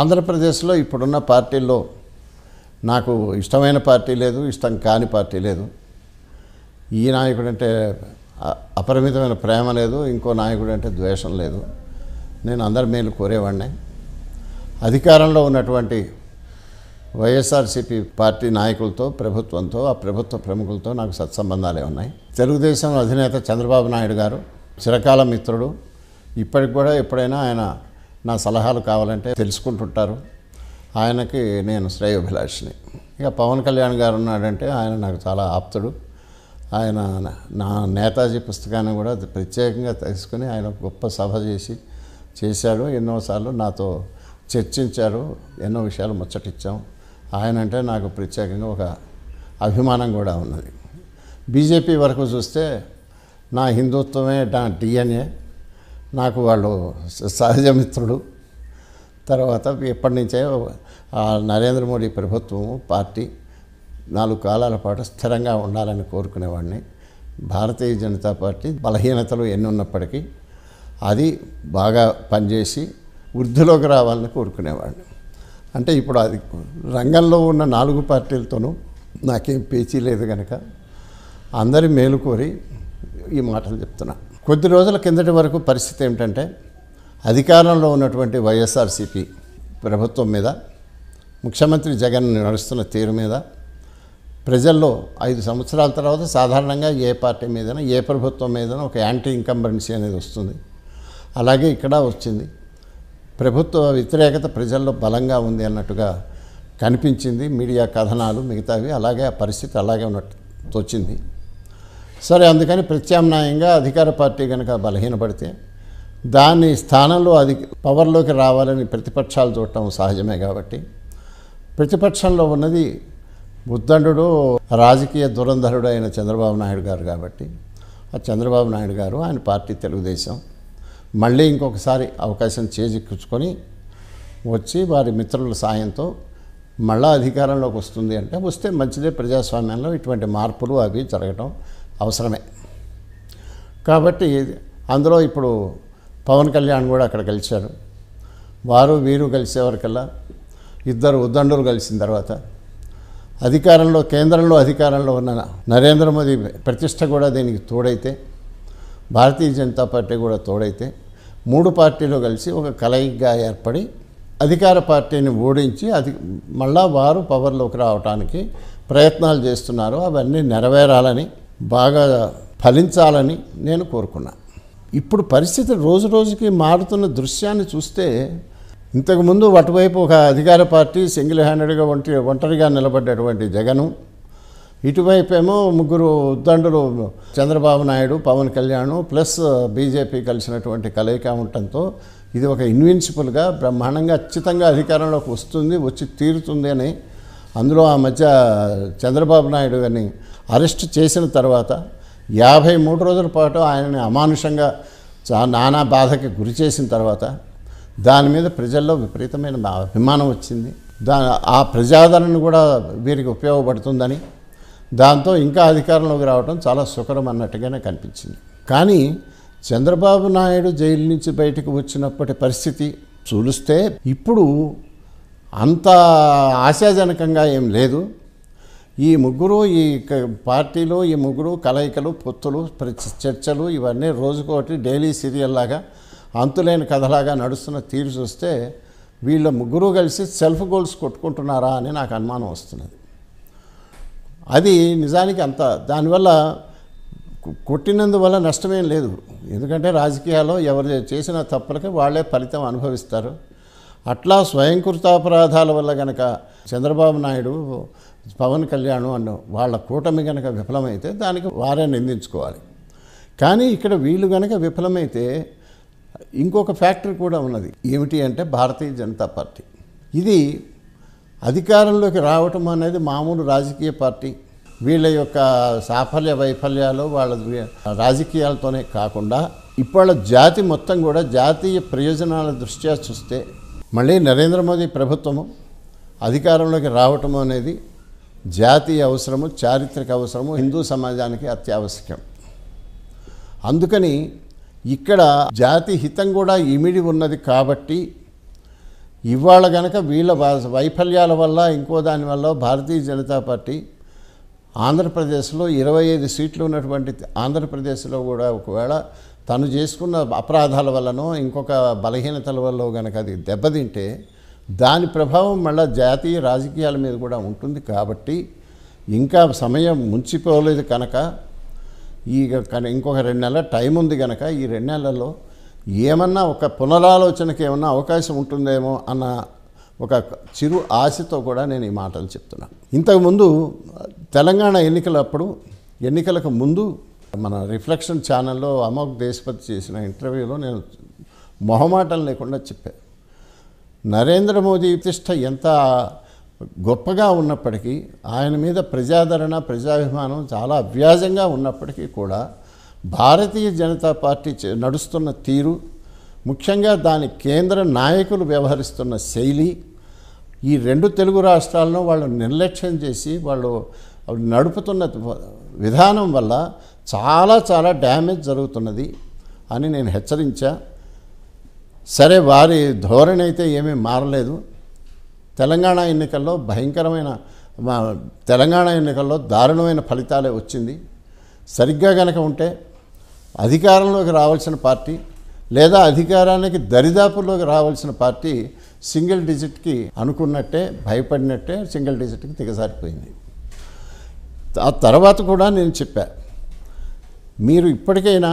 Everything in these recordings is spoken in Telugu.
ఆంధ్రప్రదేశ్లో ఇప్పుడున్న పార్టీల్లో నాకు ఇష్టమైన పార్టీ లేదు ఇష్టం కాని పార్టీ లేదు ఈ నాయకుడు అంటే అపరిమితమైన ప్రేమ లేదు ఇంకో నాయకుడు అంటే ద్వేషం లేదు నేను అందరి మేలు కోరేవాడిని అధికారంలో ఉన్నటువంటి వైఎస్ఆర్సీపీ పార్టీ నాయకులతో ప్రభుత్వంతో ఆ ప్రభుత్వ ప్రముఖులతో నాకు సత్సంబంధాలే ఉన్నాయి తెలుగుదేశం అధినేత చంద్రబాబు నాయుడు గారు చిరకాల మిత్రుడు ఇప్పటికి కూడా ఎప్పుడైనా ఆయన నా సలహాలు కావాలంటే తెలుసుకుంటుంటారు ఆయనకి నేను శ్రేయోభిలాషిని ఇక పవన్ కళ్యాణ్ గారు ఉన్నాడంటే ఆయన నాకు చాలా ఆప్తుడు ఆయన నా నేతాజీ పుస్తకాన్ని కూడా ప్రత్యేకంగా తీసుకుని ఆయన గొప్ప సభ చేసి చేశాడు ఎన్నోసార్లు నాతో చర్చించారు ఎన్నో విషయాలు ముచ్చటిచ్చాం ఆయన అంటే నాకు ప్రత్యేకంగా ఒక అభిమానం కూడా ఉన్నది బీజేపీ వరకు చూస్తే నా హిందుత్వమే నా డిఎన్ఏ నాకు వాళ్ళు సహజ మిత్రుడు తర్వాత ఎప్పటి నుంచే నరేంద్ర మోడీ ప్రభుత్వము పార్టీ నాలుగు కాలాల పాటు స్థిరంగా ఉండాలని కోరుకునేవాడిని భారతీయ జనతా పార్టీ బలహీనతలు ఎన్ని ఉన్నప్పటికీ అది బాగా పనిచేసి వృద్ధిలోకి రావాలని కోరుకునేవాడిని అంటే ఇప్పుడు అది రంగంలో ఉన్న నాలుగు పార్టీలతోనూ నాకేం పేచీ లేదు కనుక అందరి మేలు కోరి ఈ మాటలు చెప్తున్నా కొద్ది రోజుల కిందటి వరకు పరిస్థితి ఏమిటంటే అధికారంలో ఉన్నటువంటి వైఎస్ఆర్సీపీ ప్రభుత్వం మీద ముఖ్యమంత్రి జగన్ నడుస్తున్న తీరు మీద ప్రజల్లో ఐదు సంవత్సరాల తర్వాత సాధారణంగా ఏ పార్టీ మీదైనా ఏ ప్రభుత్వం మీదైనా ఒక యాంటీ ఇంకంబరెన్సీ అనేది వస్తుంది అలాగే ఇక్కడ వచ్చింది ప్రభుత్వ వ్యతిరేకత ప్రజల్లో బలంగా ఉంది అన్నట్టుగా కనిపించింది మీడియా కథనాలు మిగతావి అలాగే ఆ పరిస్థితి అలాగే ఉన్నట్టు తోచింది సరే అందుకని ప్రత్యామ్నాయంగా అధికార పార్టీ కనుక బలహీనపడితే దాని స్థానంలో అది పవర్లోకి రావాలని ప్రతిపక్షాలు చూడటం సహజమే కాబట్టి ప్రతిపక్షంలో ఉన్నది ఉద్దండు రాజకీయ దురంధరుడు అయిన చంద్రబాబు నాయుడు గారు కాబట్టి ఆ చంద్రబాబు నాయుడు గారు ఆయన పార్టీ తెలుగుదేశం మళ్ళీ ఇంకొకసారి అవకాశం చేజిక్కించుకొని వచ్చి వారి మిత్రుల సాయంతో మళ్ళా అధికారంలోకి వస్తుంది అంటే వస్తే మంచిదే ప్రజాస్వామ్యంలో ఇటువంటి మార్పులు అవి జరగటం అవసరమే కాబట్టి అందులో ఇప్పుడు పవన్ కళ్యాణ్ కూడా అక్కడ కలిశారు వారు వీరు కలిసేవరకల్లా ఇద్దరు ఉద్దండులు కలిసిన తర్వాత అధికారంలో కేంద్రంలో అధికారంలో ఉన్న నరేంద్ర మోదీ ప్రతిష్ట కూడా దీనికి తోడైతే భారతీయ జనతా పార్టీ కూడా తోడైతే మూడు పార్టీలు కలిసి ఒక కలయిగా ఏర్పడి అధికార పార్టీని ఓడించి అది మళ్ళా వారు పవర్లోకి రావడానికి ప్రయత్నాలు చేస్తున్నారు అవన్నీ నెరవేరాలని బాగా ఫలించాలని నేను కోరుకున్నా ఇప్పుడు పరిస్థితి రోజు రోజుకి మారుతున్న దృశ్యాన్ని చూస్తే ఇంతకుముందు అటువైపు ఒక అధికార పార్టీ సింగిల్ హ్యాండెడ్గా ఒంటి ఒంటరిగా నిలబడ్డటువంటి జగను ఇటువైపు ఏమో ముగ్గురు ఉద్దండులు చంద్రబాబు నాయుడు పవన్ కళ్యాణ్ ప్లస్ బీజేపీ కలిసినటువంటి కలయిక ఉండటంతో ఇది ఒక ఇన్విన్సిబుల్గా బ్రహ్మాండంగా ఖచ్చితంగా అధికారంలోకి వస్తుంది వచ్చి తీరుతుంది అని అందులో ఆ మధ్య చంద్రబాబు నాయుడు గారిని అరెస్ట్ చేసిన తర్వాత యాభై మూడు రోజుల పాటు ఆయనని అమానుషంగా చా నానా బాధకి గురి చేసిన తర్వాత దాని మీద ప్రజల్లో విపరీతమైన అభిమానం వచ్చింది దా ఆ ప్రజాదరణ కూడా వీరికి ఉపయోగపడుతుందని దాంతో ఇంకా అధికారంలోకి రావడం చాలా సుఖరం అన్నట్టుగానే కనిపించింది కానీ చంద్రబాబు నాయుడు జైలు నుంచి బయటకు వచ్చినప్పటి పరిస్థితి చూలిస్తే ఇప్పుడు అంత ఆశాజనకంగా ఏం లేదు ఈ ముగ్గురు ఈ పార్టీలు ఈ ముగ్గురు కలయికలు పొత్తులు చర్చలు ఇవన్నీ రోజుకోటి డైలీ సీరియల్లాగా అంతులేని కథలాగా నడుస్తున్న తీరు చూస్తే వీళ్ళ ముగ్గురు కలిసి సెల్ఫ్ గోల్స్ కొట్టుకుంటున్నారా అని నాకు అనుమానం వస్తున్నది అది నిజానికి అంత దానివల్ల కొట్టినందువల్ల నష్టమేం లేదు ఎందుకంటే రాజకీయాల్లో ఎవరు చేసిన తప్పులకి వాళ్ళే ఫలితం అనుభవిస్తారు అట్లా స్వయంకృతాపరాధాల వల్ల గనక చంద్రబాబు నాయుడు పవన్ కళ్యాణ్ అన్న వాళ్ళ కూటమి గనక విఫలమైతే దానికి వారే నిందించుకోవాలి కానీ ఇక్కడ వీళ్ళు గనక విఫలమైతే ఇంకొక ఫ్యాక్టరీ కూడా ఉన్నది ఏమిటి అంటే భారతీయ జనతా పార్టీ ఇది అధికారంలోకి రావటం అనేది మామూలు రాజకీయ పార్టీ వీళ్ళ యొక్క సాఫల్య వైఫల్యాలు వాళ్ళ రాజకీయాలతోనే కాకుండా ఇప్పటి జాతి మొత్తం కూడా జాతీయ ప్రయోజనాల దృష్ట్యా చూస్తే మళ్ళీ నరేంద్ర మోదీ ప్రభుత్వము అధికారంలోకి రావటము అనేది జాతీయ అవసరము చారిత్రక అవసరము హిందూ సమాజానికి అత్యావశ్యకం అందుకని ఇక్కడ జాతి హితం కూడా ఇమిడి ఉన్నది కాబట్టి ఇవాళ గనక వీళ్ళ వైఫల్యాల వల్ల ఇంకో దానివల్ల భారతీయ జనతా పార్టీ ఆంధ్రప్రదేశ్లో ఇరవై ఐదు సీట్లు ఉన్నటువంటి ఆంధ్రప్రదేశ్లో కూడా ఒకవేళ తను చేసుకున్న అపరాధాల వల్లనో ఇంకొక బలహీనతల వల్ల కనుక అది దెబ్బతింటే దాని ప్రభావం మళ్ళీ జాతీయ రాజకీయాల మీద కూడా ఉంటుంది కాబట్టి ఇంకా సమయం ముంచిపోలేదు కనుక ఈ ఇంకొక రెండు నెలల టైం ఉంది కనుక ఈ రెండు నెలల్లో ఏమన్నా ఒక పునరాలోచనకి ఏమన్నా అవకాశం ఉంటుందేమో అన్న ఒక చిరు ఆశతో కూడా నేను ఈ మాటలు చెప్తున్నాను ఇంతకుముందు తెలంగాణ ఎన్నికలప్పుడు ఎన్నికలకు ముందు మన రిఫ్లెక్షన్ ఛానల్లో అమోక్ దేశపతి చేసిన ఇంటర్వ్యూలో నేను మొహమాటం లేకుండా చెప్పాను నరేంద్ర మోదీ ప్రతిష్ట ఎంత గొప్పగా ఉన్నప్పటికీ ఆయన మీద ప్రజాదరణ ప్రజాభిమానం చాలా అవ్యాజంగా ఉన్నప్పటికీ కూడా భారతీయ జనతా పార్టీ నడుస్తున్న తీరు ముఖ్యంగా దాని కేంద్ర నాయకులు వ్యవహరిస్తున్న శైలి ఈ రెండు తెలుగు రాష్ట్రాలను వాళ్ళు నిర్లక్ష్యం చేసి వాళ్ళు నడుపుతున్న విధానం వల్ల చాలా చాలా డ్యామేజ్ జరుగుతున్నది అని నేను హెచ్చరించా సరే వారి ధోరణి అయితే ఏమీ మారలేదు తెలంగాణ ఎన్నికల్లో భయంకరమైన తెలంగాణ ఎన్నికల్లో దారుణమైన ఫలితాలే వచ్చింది సరిగ్గా కనుక ఉంటే అధికారంలోకి రావాల్సిన పార్టీ లేదా అధికారానికి దరిదాపుల్లోకి రావాల్సిన పార్టీ సింగిల్ డిజిట్కి అనుకున్నట్టే భయపడినట్టే సింగిల్ డిజిట్కి దిగజారిపోయింది ఆ తర్వాత కూడా నేను చెప్పాను మీరు ఇప్పటికైనా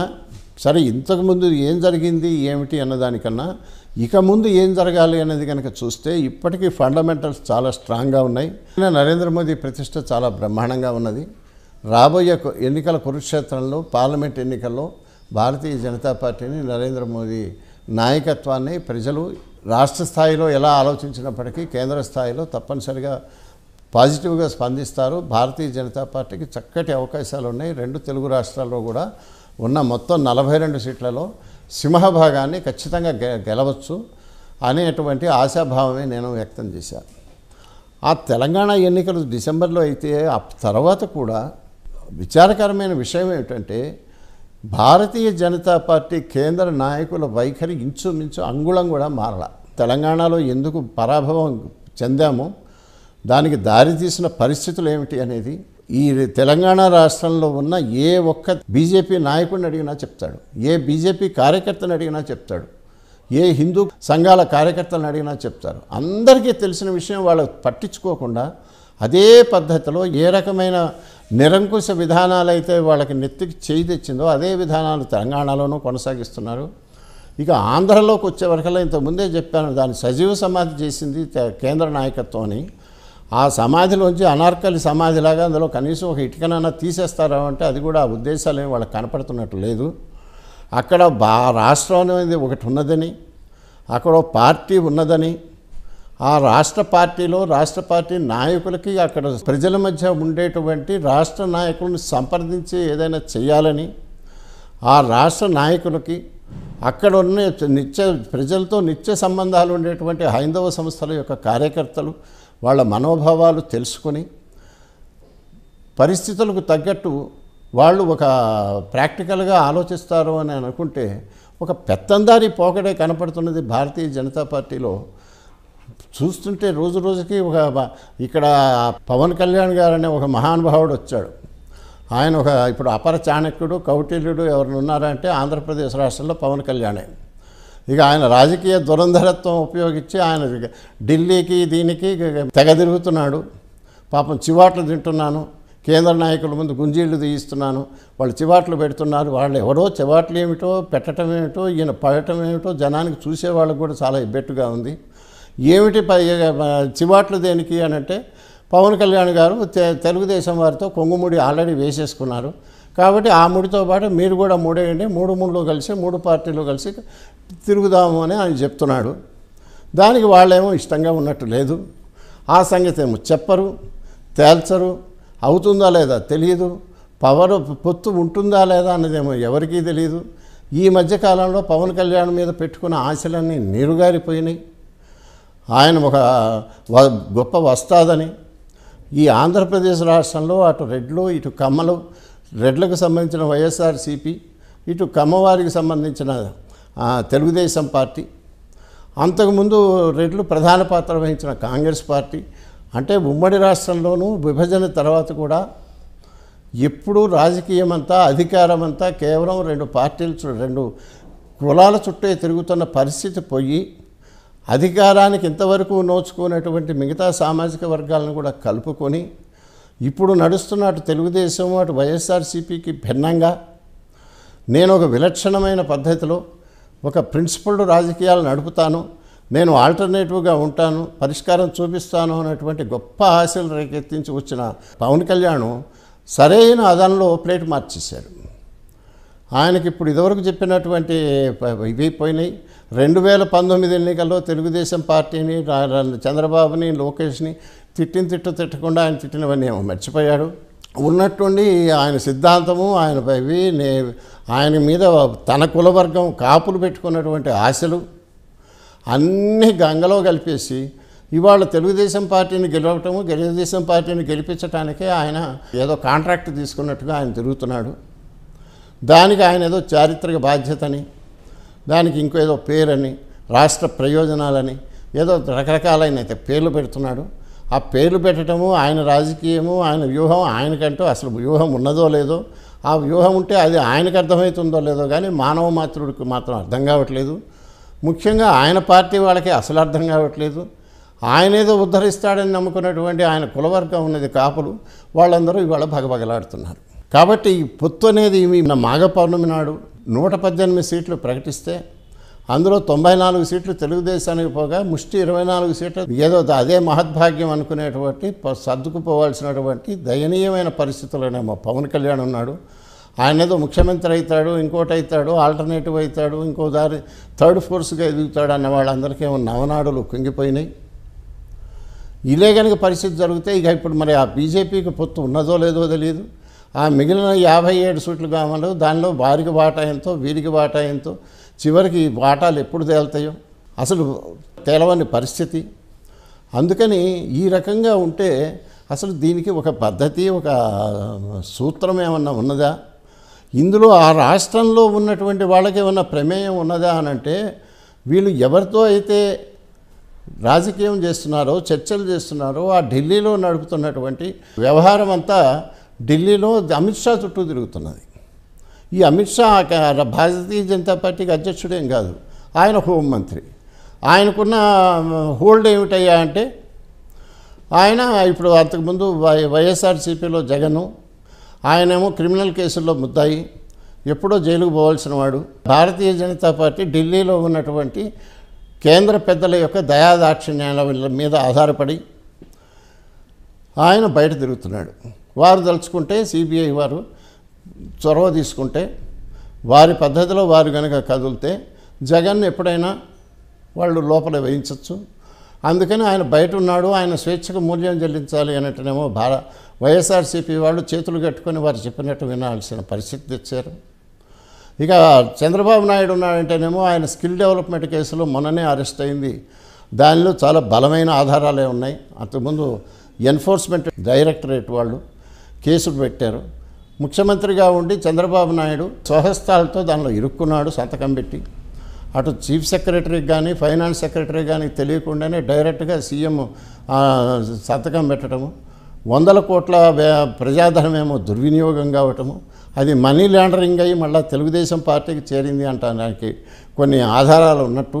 సరే ఇంతకుముందు ఏం జరిగింది ఏమిటి అన్నదానికన్నా ఇక ముందు ఏం జరగాలి అనేది కనుక చూస్తే ఇప్పటికీ ఫండమెంటల్స్ చాలా స్ట్రాంగ్గా ఉన్నాయి నరేంద్ర మోదీ ప్రతిష్ట చాలా బ్రహ్మాండంగా ఉన్నది రాబోయే ఎన్నికల కురుక్షేత్రంలో పార్లమెంట్ ఎన్నికల్లో భారతీయ జనతా పార్టీని నరేంద్ర మోదీ నాయకత్వాన్ని ప్రజలు రాష్ట్ర స్థాయిలో ఎలా ఆలోచించినప్పటికీ కేంద్ర స్థాయిలో తప్పనిసరిగా పాజిటివ్గా స్పందిస్తారు భారతీయ జనతా పార్టీకి చక్కటి అవకాశాలు ఉన్నాయి రెండు తెలుగు రాష్ట్రాల్లో కూడా ఉన్న మొత్తం నలభై రెండు సీట్లలో సింహభాగాన్ని ఖచ్చితంగా గెలవచ్చు అనేటువంటి ఆశాభావమే నేను వ్యక్తం చేశాను ఆ తెలంగాణ ఎన్నికలు డిసెంబర్లో అయితే ఆ తర్వాత కూడా విచారకరమైన విషయం ఏమిటంటే భారతీయ జనతా పార్టీ కేంద్ర నాయకుల వైఖరి ఇంచుమించు అంగుళం కూడా మారల తెలంగాణలో ఎందుకు పరాభవం చెందామో దానికి దారితీసిన పరిస్థితులు ఏమిటి అనేది ఈ తెలంగాణ రాష్ట్రంలో ఉన్న ఏ ఒక్క బీజేపీ నాయకుడిని అడిగినా చెప్తాడు ఏ బీజేపీ కార్యకర్తను అడిగినా చెప్తాడు ఏ హిందూ సంఘాల కార్యకర్తలను అడిగినా చెప్తారు అందరికీ తెలిసిన విషయం వాళ్ళు పట్టించుకోకుండా అదే పద్ధతిలో ఏ రకమైన నిరంకుశ విధానాలు అయితే వాళ్ళకి నెత్తికి చేయి తెచ్చిందో అదే విధానాలు తెలంగాణలోనూ కొనసాగిస్తున్నారు ఇక ఆంధ్రలోకి వచ్చే వరకల్లా ఇంతకుముందే చెప్పాను దాన్ని సజీవ సమాధి చేసింది కేంద్ర నాయకత్వం అని ఆ సమాధిలోంచి అనార్కలి సమాధిలాగా అందులో కనీసం ఒక ఇటుకనైనా తీసేస్తారా అంటే అది కూడా ఆ ఉద్దేశాలు ఏమి వాళ్ళకి కనపడుతున్నట్టు లేదు అక్కడ బా రాష్ట్రం అనేది ఒకటి ఉన్నదని అక్కడ పార్టీ ఉన్నదని ఆ రాష్ట్ర పార్టీలో రాష్ట్ర పార్టీ నాయకులకి అక్కడ ప్రజల మధ్య ఉండేటువంటి రాష్ట్ర నాయకులను సంప్రదించి ఏదైనా చేయాలని ఆ రాష్ట్ర నాయకులకి అక్కడ ఉన్న నిత్య ప్రజలతో నిత్య సంబంధాలు ఉండేటువంటి హైందవ సంస్థల యొక్క కార్యకర్తలు వాళ్ళ మనోభావాలు తెలుసుకొని పరిస్థితులకు తగ్గట్టు వాళ్ళు ఒక ప్రాక్టికల్గా ఆలోచిస్తారు అని అనుకుంటే ఒక పెత్తందారి పోకడే కనపడుతున్నది భారతీయ జనతా పార్టీలో చూస్తుంటే రోజు రోజుకి ఒక ఇక్కడ పవన్ కళ్యాణ్ గారు అనే ఒక మహానుభావుడు వచ్చాడు ఆయన ఒక ఇప్పుడు అపర చాణక్యుడు కౌటిల్యుడు ఎవరు ఉన్నారంటే ఆంధ్రప్రదేశ్ రాష్ట్రంలో పవన్ కళ్యాణే ఇక ఆయన రాజకీయ దురంధరత్వం ఉపయోగించి ఆయన ఢిల్లీకి దీనికి తెగ తిరుగుతున్నాడు పాపం చివాట్లు తింటున్నాను కేంద్ర నాయకుల ముందు గుంజీళ్లు తీయిస్తున్నాను వాళ్ళు చివాట్లు పెడుతున్నారు వాళ్ళు ఎవరో చివాట్లు ఏమిటో పెట్టడం ఏమిటో ఈయన పడటం ఏమిటో జనానికి చూసేవాళ్ళకు కూడా చాలా ఇబ్బెట్టుగా ఉంది ఏమిటి చివాట్లు దేనికి అని అంటే పవన్ కళ్యాణ్ గారు తెలుగుదేశం వారితో కొంగుముడి ఆల్రెడీ వేసేసుకున్నారు కాబట్టి ఆ ముడితో పాటు మీరు కూడా మూడేయండి మూడు మూడులో కలిసి మూడు పార్టీలు కలిసి తిరుగుదాము అని ఆయన చెప్తున్నాడు దానికి వాళ్ళేమో ఇష్టంగా ఉన్నట్టు లేదు ఆ సంగతి ఏమో చెప్పరు తేల్చరు అవుతుందా లేదా తెలియదు పవర్ పొత్తు ఉంటుందా లేదా అన్నదేమో ఎవరికీ తెలియదు ఈ మధ్యకాలంలో పవన్ కళ్యాణ్ మీద పెట్టుకున్న ఆశలన్నీ నీరుగారిపోయినాయి ఆయన ఒక గొప్ప వస్తాదని ఈ ఆంధ్రప్రదేశ్ రాష్ట్రంలో అటు రెడ్లు ఇటు కమ్మలు రెడ్లకు సంబంధించిన వైఎస్ఆర్సీపీ ఇటు కమ్మవారికి సంబంధించిన తెలుగుదేశం పార్టీ అంతకుముందు రెడ్లు ప్రధాన పాత్ర వహించిన కాంగ్రెస్ పార్టీ అంటే ఉమ్మడి రాష్ట్రంలోనూ విభజన తర్వాత కూడా ఎప్పుడూ రాజకీయం అంతా అధికారం అంతా కేవలం రెండు పార్టీలు రెండు కులాల చుట్టే తిరుగుతున్న పరిస్థితి పోయి అధికారానికి ఇంతవరకు నోచుకున్నటువంటి మిగతా సామాజిక వర్గాలను కూడా కలుపుకొని ఇప్పుడు నడుస్తున్న అటు తెలుగుదేశం అటు వైఎస్ఆర్సీపీకి భిన్నంగా నేను ఒక విలక్షణమైన పద్ధతిలో ఒక ప్రిన్సిపల్డ్ రాజకీయాలు నడుపుతాను నేను ఆల్టర్నేటివ్గా ఉంటాను పరిష్కారం చూపిస్తాను అనేటువంటి గొప్ప ఆశలు రేకెత్తించి వచ్చిన పవన్ కళ్యాణ్ సరైన అదనలో ప్లేట్ మార్చేశారు ఆయనకి ఇప్పుడు ఇదివరకు చెప్పినటువంటి ఇవి పోయినాయి రెండు వేల పంతొమ్మిది ఎన్నికల్లో తెలుగుదేశం పార్టీని చంద్రబాబుని లోకేష్ని తిట్టిన తిట్టు తిట్టకుండా ఆయన తిట్టినవన్నీ మర్చిపోయాడు ఉన్నట్టుండి ఆయన సిద్ధాంతము ఆయన పైవి నే ఆయన మీద తన కులవర్గం కాపులు పెట్టుకున్నటువంటి ఆశలు అన్నీ గంగలో కలిపేసి ఇవాళ తెలుగుదేశం పార్టీని గెలవటము తెలుగుదేశం పార్టీని గెలిపించటానికే ఆయన ఏదో కాంట్రాక్ట్ తీసుకున్నట్టుగా ఆయన తిరుగుతున్నాడు దానికి ఆయన ఏదో చారిత్రక బాధ్యతని దానికి ఇంకో ఏదో పేరని రాష్ట్ర ప్రయోజనాలని ఏదో రకరకాలైన అయితే పేర్లు పెడుతున్నాడు ఆ పేర్లు పెట్టడము ఆయన రాజకీయము ఆయన వ్యూహం ఆయనకంటూ అసలు వ్యూహం ఉన్నదో లేదో ఆ వ్యూహం ఉంటే అది ఆయనకు అర్థమవుతుందో లేదో కానీ మానవ మాతృడికి మాత్రం అర్థం కావట్లేదు ముఖ్యంగా ఆయన పార్టీ వాళ్ళకి అసలు అర్థం కావట్లేదు ఆయన ఏదో ఉద్ధరిస్తాడని నమ్ముకున్నటువంటి ఆయన కులవర్గం ఉన్నది కాపులు వాళ్ళందరూ ఇవాళ భగభగలాడుతున్నారు కాబట్టి ఈ పొత్తు అనేది మాఘ పౌర్ణమి నాడు నూట పద్దెనిమిది సీట్లు ప్రకటిస్తే అందులో తొంభై నాలుగు సీట్లు తెలుగుదేశానికి పోగా ముష్టి ఇరవై నాలుగు సీట్లు ఏదో అదే మహద్భాగ్యం అనుకునేటువంటి సర్దుకుపోవాల్సినటువంటి దయనీయమైన పరిస్థితుల్లోనేమో పవన్ కళ్యాణ్ ఉన్నాడు ఆయన ఏదో ముఖ్యమంత్రి అవుతాడు ఇంకోటి అవుతాడు ఆల్టర్నేటివ్ అవుతాడు ఇంకో దారి థర్డ్ ఫోర్స్గా ఎదుగుతాడు అన్న వాళ్ళందరికీ నవనాడులు కుంగిపోయినాయి ఇదే కనుక పరిస్థితి జరిగితే ఇక ఇప్పుడు మరి ఆ బీజేపీకి పొత్తు ఉన్నదో లేదో తెలియదు ఆ మిగిలిన యాభై ఏడు సీట్లు కావాలి దానిలో వారికి వాటాయంతో వీరికి వాటాయంతో చివరికి వాటాలు ఎప్పుడు తేలుతాయో అసలు తేలవని పరిస్థితి అందుకని ఈ రకంగా ఉంటే అసలు దీనికి ఒక పద్ధతి ఒక సూత్రం ఏమన్నా ఉన్నదా ఇందులో ఆ రాష్ట్రంలో ఉన్నటువంటి వాళ్ళకి ఏమన్నా ప్రమేయం ఉన్నదా అని అంటే వీళ్ళు ఎవరితో అయితే రాజకీయం చేస్తున్నారో చర్చలు చేస్తున్నారో ఆ ఢిల్లీలో నడుపుతున్నటువంటి వ్యవహారం అంతా ఢిల్లీలో అమిత్ షా చుట్టూ తిరుగుతున్నది ఈ అమిత్ షా భారతీయ జనతా పార్టీకి అధ్యక్షుడేం కాదు ఆయన హోంమంత్రి ఆయనకున్న హోల్డ్ ఏమిటయ్యా అంటే ఆయన ఇప్పుడు అంతకుముందు వై వైఎస్ఆర్సీపీలో జగను ఆయనేమో క్రిమినల్ కేసుల్లో ముద్దాయి ఎప్పుడో జైలుకు పోవాల్సిన వాడు భారతీయ జనతా పార్టీ ఢిల్లీలో ఉన్నటువంటి కేంద్ర పెద్దల యొక్క దయాదాక్షిణ్యాల మీద ఆధారపడి ఆయన బయట తిరుగుతున్నాడు వారు తలుచుకుంటే సిబిఐ వారు చొరవ తీసుకుంటే వారి పద్ధతిలో వారు కనుక కదిలితే జగన్ ఎప్పుడైనా వాళ్ళు లోపల వేయించవచ్చు అందుకని ఆయన బయట ఉన్నాడు ఆయన స్వేచ్ఛకు మూల్యం చెల్లించాలి అనేటనేమో భార వైఎస్ఆర్సీపీ వాళ్ళు చేతులు కట్టుకొని వారు చెప్పినట్టు వినాల్సిన పరిస్థితి తెచ్చారు ఇక చంద్రబాబు నాయుడు ఉన్నాడంటేనేమో ఆయన స్కిల్ డెవలప్మెంట్ కేసులో మొన్ననే అరెస్ట్ అయింది దానిలో చాలా బలమైన ఆధారాలే ఉన్నాయి అంతకుముందు ఎన్ఫోర్స్మెంట్ డైరెక్టరేట్ వాళ్ళు కేసులు పెట్టారు ముఖ్యమంత్రిగా ఉండి చంద్రబాబు నాయుడు స్వహస్తాలతో దానిలో ఇరుక్కున్నాడు సంతకం పెట్టి అటు చీఫ్ సెక్రటరీకి కానీ ఫైనాన్స్ సెక్రటరీ కానీ తెలియకుండానే డైరెక్ట్గా సీఎం సంతకం పెట్టడము వందల కోట్ల ప్రజాధనమేమో దుర్వినియోగం కావటము అది మనీ లాండరింగ్ అయ్యి మళ్ళీ తెలుగుదేశం పార్టీకి చేరింది అంటానికి కొన్ని ఆధారాలు ఉన్నట్టు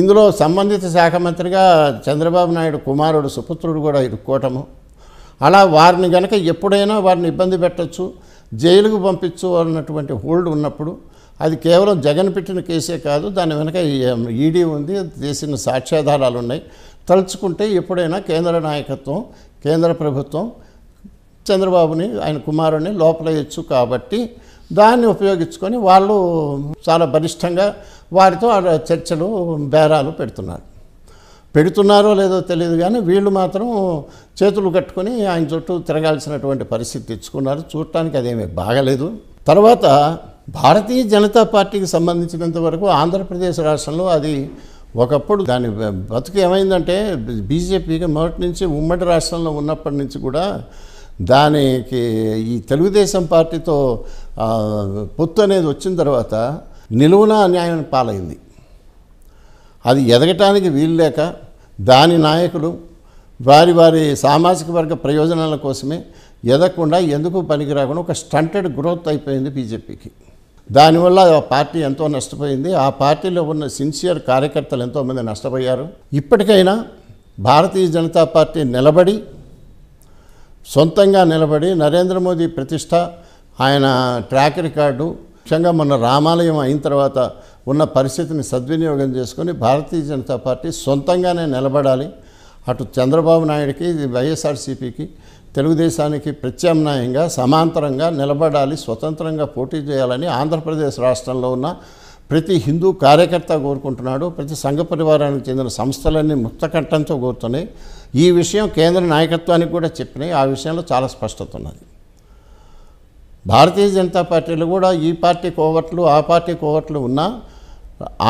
ఇందులో సంబంధిత శాఖ మంత్రిగా చంద్రబాబు నాయుడు కుమారుడు సుపుత్రుడు కూడా ఇరుక్కోవటము అలా వారిని గనక ఎప్పుడైనా వారిని ఇబ్బంది పెట్టచ్చు జైలుకు పంపించు అన్నటువంటి హోల్డ్ ఉన్నప్పుడు అది కేవలం జగన్ పెట్టిన కేసే కాదు దాని వెనుక ఈడీ ఉంది చేసిన సాక్ష్యాధారాలు ఉన్నాయి తలుచుకుంటే ఎప్పుడైనా కేంద్ర నాయకత్వం కేంద్ర ప్రభుత్వం చంద్రబాబుని ఆయన కుమారుని లోపలేయచ్చు కాబట్టి దాన్ని ఉపయోగించుకొని వాళ్ళు చాలా బలిష్టంగా వారితో చర్చలు బేరాలు పెడుతున్నారు పెడుతున్నారో లేదో తెలియదు కానీ వీళ్ళు మాత్రం చేతులు కట్టుకొని ఆయన చుట్టూ తిరగాల్సినటువంటి పరిస్థితి తెచ్చుకున్నారు చూడటానికి అదేమీ బాగలేదు తర్వాత భారతీయ జనతా పార్టీకి సంబంధించినంత వరకు ఆంధ్రప్రదేశ్ రాష్ట్రంలో అది ఒకప్పుడు దాని బతుకు ఏమైందంటే బీజేపీకి మొదటి నుంచి ఉమ్మడి రాష్ట్రంలో ఉన్నప్పటి నుంచి కూడా దానికి ఈ తెలుగుదేశం పార్టీతో పొత్తు అనేది వచ్చిన తర్వాత నిలువున అన్యాయం పాలైంది అది ఎదగటానికి వీలు లేక దాని నాయకులు వారి వారి సామాజిక వర్గ ప్రయోజనాల కోసమే ఎదగకుండా ఎందుకు పనికిరాకుండా ఒక స్టంటెడ్ గ్రోత్ అయిపోయింది బీజేపీకి దానివల్ల ఆ పార్టీ ఎంతో నష్టపోయింది ఆ పార్టీలో ఉన్న సిన్సియర్ కార్యకర్తలు ఎంతోమంది నష్టపోయారు ఇప్పటికైనా భారతీయ జనతా పార్టీ నిలబడి సొంతంగా నిలబడి నరేంద్ర మోదీ ప్రతిష్ట ఆయన ట్రాక్ రికార్డు ముఖ్యంగా మొన్న రామాలయం అయిన తర్వాత ఉన్న పరిస్థితిని సద్వినియోగం చేసుకొని భారతీయ జనతా పార్టీ సొంతంగానే నిలబడాలి అటు చంద్రబాబు నాయుడికి వైఎస్ఆర్సీపీకి తెలుగుదేశానికి ప్రత్యామ్నాయంగా సమాంతరంగా నిలబడాలి స్వతంత్రంగా పోటీ చేయాలని ఆంధ్రప్రదేశ్ రాష్ట్రంలో ఉన్న ప్రతి హిందూ కార్యకర్త కోరుకుంటున్నాడు ప్రతి సంఘ పరివారానికి చెందిన సంస్థలన్నీ ముక్తకంఠంతో కోరుతున్నాయి ఈ విషయం కేంద్ర నాయకత్వానికి కూడా చెప్పినాయి ఆ విషయంలో చాలా స్పష్టత ఉన్నది భారతీయ జనతా పార్టీలు కూడా ఈ పార్టీ కోవట్లు ఆ పార్టీ కోవట్లు ఉన్నా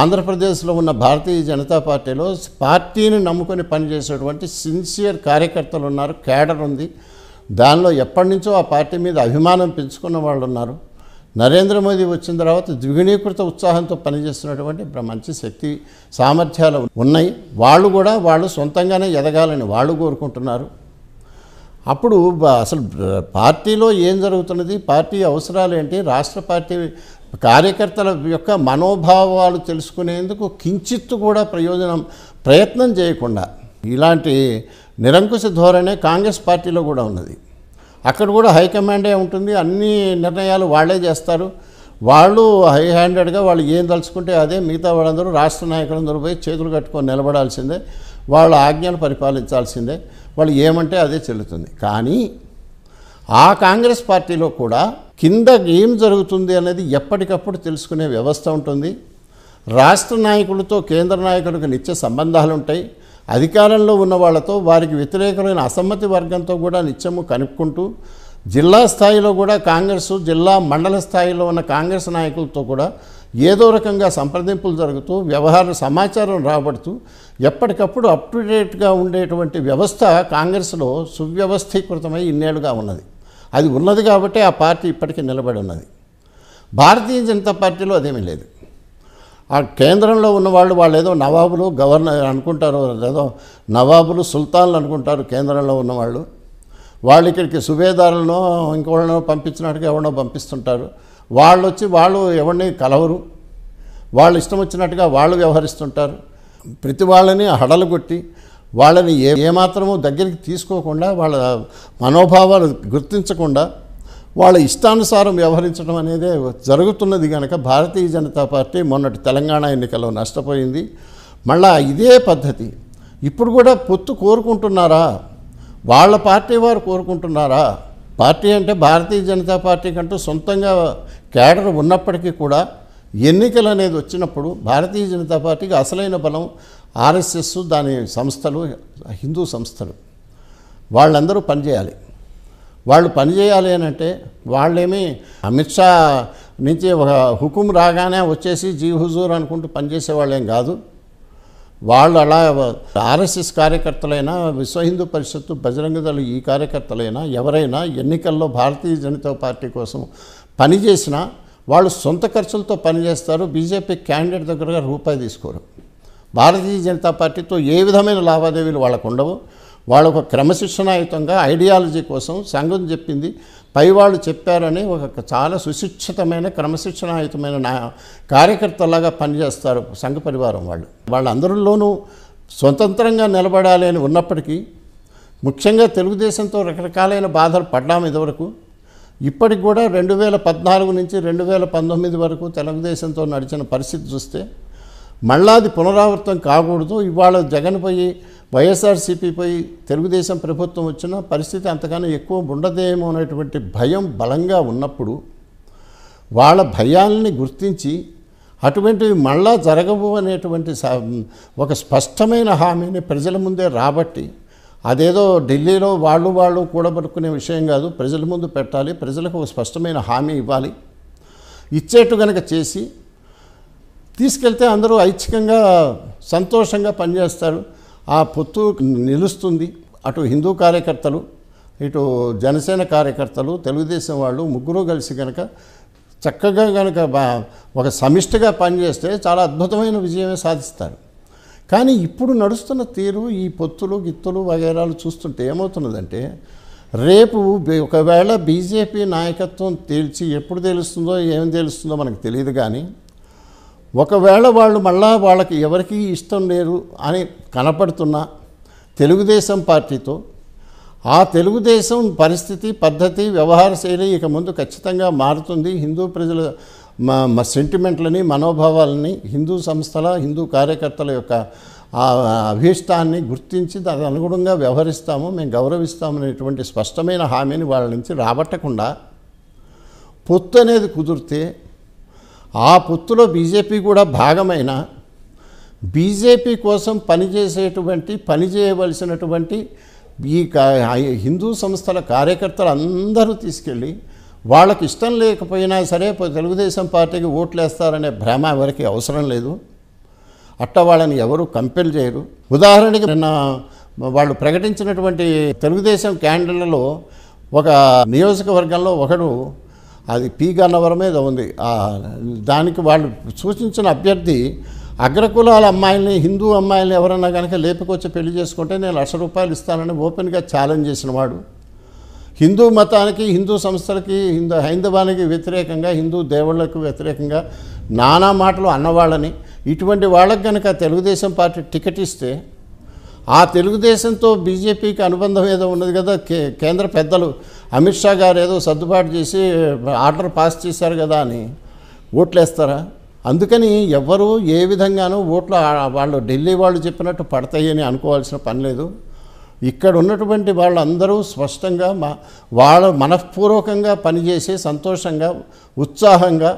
ఆంధ్రప్రదేశ్లో ఉన్న భారతీయ జనతా పార్టీలో పార్టీని నమ్ముకొని పనిచేసేటువంటి సిన్సియర్ కార్యకర్తలు ఉన్నారు కేడర్ ఉంది దానిలో ఎప్పటి నుంచో ఆ పార్టీ మీద అభిమానం పెంచుకున్న వాళ్ళు ఉన్నారు నరేంద్ర మోదీ వచ్చిన తర్వాత ద్విగుణీకృత ఉత్సాహంతో పనిచేస్తున్నటువంటి మంచి శక్తి సామర్థ్యాలు ఉన్నాయి వాళ్ళు కూడా వాళ్ళు సొంతంగానే ఎదగాలని వాళ్ళు కోరుకుంటున్నారు అప్పుడు అసలు పార్టీలో ఏం జరుగుతున్నది పార్టీ అవసరాలు ఏంటి రాష్ట్ర పార్టీ కార్యకర్తల యొక్క మనోభావాలు తెలుసుకునేందుకు కించిత్తు కూడా ప్రయోజనం ప్రయత్నం చేయకుండా ఇలాంటి నిరంకుశ ధోరణే కాంగ్రెస్ పార్టీలో కూడా ఉన్నది అక్కడ కూడా హైకమాండే ఉంటుంది అన్ని నిర్ణయాలు వాళ్ళే చేస్తారు వాళ్ళు హై హ్యాండెడ్గా వాళ్ళు ఏం తలుచుకుంటే అదే మిగతా వాళ్ళందరూ రాష్ట్ర నాయకులందరూ పోయి చేతులు కట్టుకొని నిలబడాల్సిందే వాళ్ళ ఆజ్ఞలు పరిపాలించాల్సిందే వాళ్ళు ఏమంటే అదే చెల్లుతుంది కానీ ఆ కాంగ్రెస్ పార్టీలో కూడా కింద ఏం జరుగుతుంది అనేది ఎప్పటికప్పుడు తెలుసుకునే వ్యవస్థ ఉంటుంది రాష్ట్ర నాయకులతో కేంద్ర నాయకులకు నిత్య సంబంధాలు ఉంటాయి అధికారంలో ఉన్న వాళ్ళతో వారికి వ్యతిరేకమైన అసమ్మతి వర్గంతో కూడా నిత్యము కనుక్కుంటూ జిల్లా స్థాయిలో కూడా కాంగ్రెస్ జిల్లా మండల స్థాయిలో ఉన్న కాంగ్రెస్ నాయకులతో కూడా ఏదో రకంగా సంప్రదింపులు జరుగుతూ వ్యవహార సమాచారం రాబడుతూ ఎప్పటికప్పుడు అప్ టు డేట్గా ఉండేటువంటి వ్యవస్థ కాంగ్రెస్లో సువ్యవస్థీకృతమై ఇన్నేళ్లుగా ఉన్నది అది ఉన్నది కాబట్టి ఆ పార్టీ ఇప్పటికీ నిలబడి ఉన్నది భారతీయ జనతా పార్టీలో అదేమీ లేదు ఆ కేంద్రంలో ఉన్నవాళ్ళు వాళ్ళు ఏదో నవాబులు గవర్నర్ అనుకుంటారు ఏదో నవాబులు సుల్తాన్లు అనుకుంటారు కేంద్రంలో ఉన్నవాళ్ళు వాళ్ళు ఇక్కడికి సుబేదారులను ఇంకోళ్ళనో పంపించినట్టుగా ఎవరినో పంపిస్తుంటారు వాళ్ళు వచ్చి వాళ్ళు ఎవరిని కలవరు వాళ్ళు ఇష్టం వచ్చినట్టుగా వాళ్ళు వ్యవహరిస్తుంటారు ప్రతి వాళ్ళని హడలు కొట్టి వాళ్ళని ఏ ఏమాత్రము దగ్గరికి తీసుకోకుండా వాళ్ళ మనోభావాలు గుర్తించకుండా వాళ్ళ ఇష్టానుసారం వ్యవహరించడం అనేది జరుగుతున్నది కనుక భారతీయ జనతా పార్టీ మొన్నటి తెలంగాణ ఎన్నికల్లో నష్టపోయింది మళ్ళా ఇదే పద్ధతి ఇప్పుడు కూడా పొత్తు కోరుకుంటున్నారా వాళ్ళ పార్టీ వారు కోరుకుంటున్నారా పార్టీ అంటే భారతీయ జనతా పార్టీ కంటూ సొంతంగా కేడర్ ఉన్నప్పటికీ కూడా ఎన్నికలు అనేది వచ్చినప్పుడు భారతీయ జనతా పార్టీకి అసలైన బలం ఆర్ఎస్ఎస్ దాని సంస్థలు హిందూ సంస్థలు వాళ్ళందరూ పనిచేయాలి వాళ్ళు పనిచేయాలి అని అంటే వాళ్ళేమి అమిత్ షా నుంచి ఒక హుకుం రాగానే వచ్చేసి జీ హుజూర్ అనుకుంటూ పనిచేసే వాళ్ళేం కాదు వాళ్ళు అలా ఆర్ఎస్ఎస్ కార్యకర్తలైనా విశ్వ హిందూ పరిషత్తు బజరంగ దళ ఈ కార్యకర్తలైనా ఎవరైనా ఎన్నికల్లో భారతీయ జనతా పార్టీ కోసం పనిచేసినా వాళ్ళు సొంత ఖర్చులతో పనిచేస్తారు బీజేపీ క్యాండిడేట్ దగ్గరగా రూపాయి తీసుకోరు భారతీయ జనతా పార్టీతో ఏ విధమైన లావాదేవీలు వాళ్ళకు ఉండవు వాళ్ళ ఒక క్రమశిక్షణాయుతంగా ఐడియాలజీ కోసం సంఘం చెప్పింది పైవాళ్ళు చెప్పారని ఒక చాలా సుశిక్షితమైన క్రమశిక్షణాయుతమైన నా కార్యకర్తలాగా పనిచేస్తారు సంఘ పరివారం వాళ్ళు వాళ్ళందరిలోనూ స్వతంత్రంగా నిలబడాలి అని ఉన్నప్పటికీ ముఖ్యంగా తెలుగుదేశంతో రకరకాలైన బాధలు పడ్డాము ఇదివరకు ఇప్పటికి కూడా రెండు వేల పద్నాలుగు నుంచి రెండు వేల పంతొమ్మిది వరకు తెలుగుదేశంతో నడిచిన పరిస్థితి చూస్తే మళ్ళా అది పునరావృతం కాకూడదు ఇవాళ జగన్ పోయి వైఎస్ఆర్సీపీపై తెలుగుదేశం ప్రభుత్వం వచ్చిన పరిస్థితి అంతగానో ఎక్కువ ఉండదేమో అనేటువంటి భయం బలంగా ఉన్నప్పుడు వాళ్ళ భయాల్ని గుర్తించి అటువంటివి మళ్ళా జరగవు అనేటువంటి ఒక స్పష్టమైన హామీని ప్రజల ముందే రాబట్టి అదేదో ఢిల్లీలో వాళ్ళు వాళ్ళు కూడబడుకునే విషయం కాదు ప్రజల ముందు పెట్టాలి ప్రజలకు ఒక స్పష్టమైన హామీ ఇవ్వాలి ఇచ్చేట్టు కనుక చేసి తీసుకెళ్తే అందరూ ఐచ్ఛికంగా సంతోషంగా పనిచేస్తారు ఆ పొత్తు నిలుస్తుంది అటు హిందూ కార్యకర్తలు ఇటు జనసేన కార్యకర్తలు తెలుగుదేశం వాళ్ళు ముగ్గురు కలిసి కనుక చక్కగా కనుక ఒక సమిష్టిగా పనిచేస్తే చాలా అద్భుతమైన విజయమే సాధిస్తారు కానీ ఇప్పుడు నడుస్తున్న తీరు ఈ పొత్తులు గిత్తులు వగైరాలు చూస్తుంటే ఏమవుతున్నదంటే రేపు ఒకవేళ బీజేపీ నాయకత్వం తేల్చి ఎప్పుడు తెలుస్తుందో ఏం తెలుస్తుందో మనకు తెలియదు కానీ ఒకవేళ వాళ్ళు మళ్ళా వాళ్ళకి ఎవరికీ ఇష్టం లేరు అని కనపడుతున్న తెలుగుదేశం పార్టీతో ఆ తెలుగుదేశం పరిస్థితి పద్ధతి వ్యవహార శైలి ఇక ముందు ఖచ్చితంగా మారుతుంది హిందూ ప్రజల మా సెంటిమెంట్లని మనోభావాలని హిందూ సంస్థల హిందూ కార్యకర్తల యొక్క అభీష్టాన్ని గుర్తించి దాని అనుగుణంగా వ్యవహరిస్తాము మేము గౌరవిస్తామనేటువంటి స్పష్టమైన హామీని వాళ్ళ నుంచి రాబట్టకుండా పొత్తు అనేది కుదిరితే ఆ పొత్తులో బీజేపీ కూడా భాగమైన బీజేపీ కోసం పనిచేసేటువంటి పనిచేయవలసినటువంటి ఈ హిందూ సంస్థల కార్యకర్తలు అందరూ తీసుకెళ్ళి వాళ్ళకి ఇష్టం లేకపోయినా సరే తెలుగుదేశం పార్టీకి ఓట్లేస్తారనే భ్రమ ఎవరికి అవసరం లేదు అట్ట వాళ్ళని ఎవరు కంపెల్ చేయరు ఉదాహరణకి నిన్న వాళ్ళు ప్రకటించినటువంటి తెలుగుదేశం క్యాండిడేట్లలో ఒక నియోజకవర్గంలో ఒకడు అది పి గన్నవరం మీద ఉంది దానికి వాళ్ళు సూచించిన అభ్యర్థి అగ్రకులాల అమ్మాయిల్ని హిందూ అమ్మాయిల్ని ఎవరన్నా కనుక లేపుకొచ్చి పెళ్లి చేసుకుంటే నేను లక్ష రూపాయలు ఇస్తానని ఓపెన్గా ఛాలెంజ్ చేసిన వాడు హిందూ మతానికి హిందూ సంస్థలకి హిందూ హైందవానికి వ్యతిరేకంగా హిందూ దేవుళ్ళకు వ్యతిరేకంగా నానా మాటలు అన్నవాళ్ళని ఇటువంటి వాళ్ళకి కనుక తెలుగుదేశం పార్టీ టికెట్ ఇస్తే ఆ తెలుగుదేశంతో బీజేపీకి అనుబంధం ఏదో ఉన్నది కదా కేంద్ర పెద్దలు అమిత్ షా గారు ఏదో సర్దుబాటు చేసి ఆర్డర్ పాస్ చేశారు కదా అని ఓట్లేస్తారా అందుకని ఎవ్వరూ ఏ విధంగానూ ఓట్లు వాళ్ళు ఢిల్లీ వాళ్ళు చెప్పినట్టు పడతాయని అనుకోవాల్సిన పని లేదు ఇక్కడ ఉన్నటువంటి వాళ్ళందరూ స్పష్టంగా మా వాళ్ళ మనఃపూర్వకంగా పనిచేసి సంతోషంగా ఉత్సాహంగా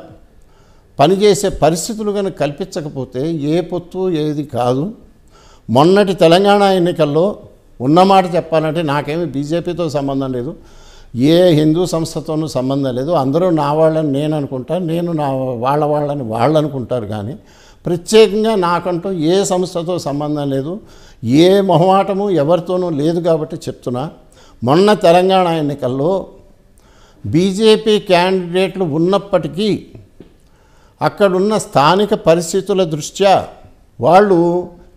పనిచేసే పరిస్థితులు కనుక కల్పించకపోతే ఏ పొత్తు ఏది కాదు మొన్నటి తెలంగాణ ఎన్నికల్లో ఉన్నమాట చెప్పాలంటే నాకేమి బీజేపీతో సంబంధం లేదు ఏ హిందూ సంస్థతోనూ సంబంధం లేదు అందరూ నా వాళ్ళని నేను అనుకుంటా నేను నా వాళ్ళ వాళ్ళని వాళ్ళు అనుకుంటారు కానీ ప్రత్యేకంగా నాకంటూ ఏ సంస్థతో సంబంధం లేదు ఏ మొహమాటము ఎవరితోనూ లేదు కాబట్టి చెప్తున్నా మొన్న తెలంగాణ ఎన్నికల్లో బీజేపీ క్యాండిడేట్లు ఉన్నప్పటికీ అక్కడున్న స్థానిక పరిస్థితుల దృష్ట్యా వాళ్ళు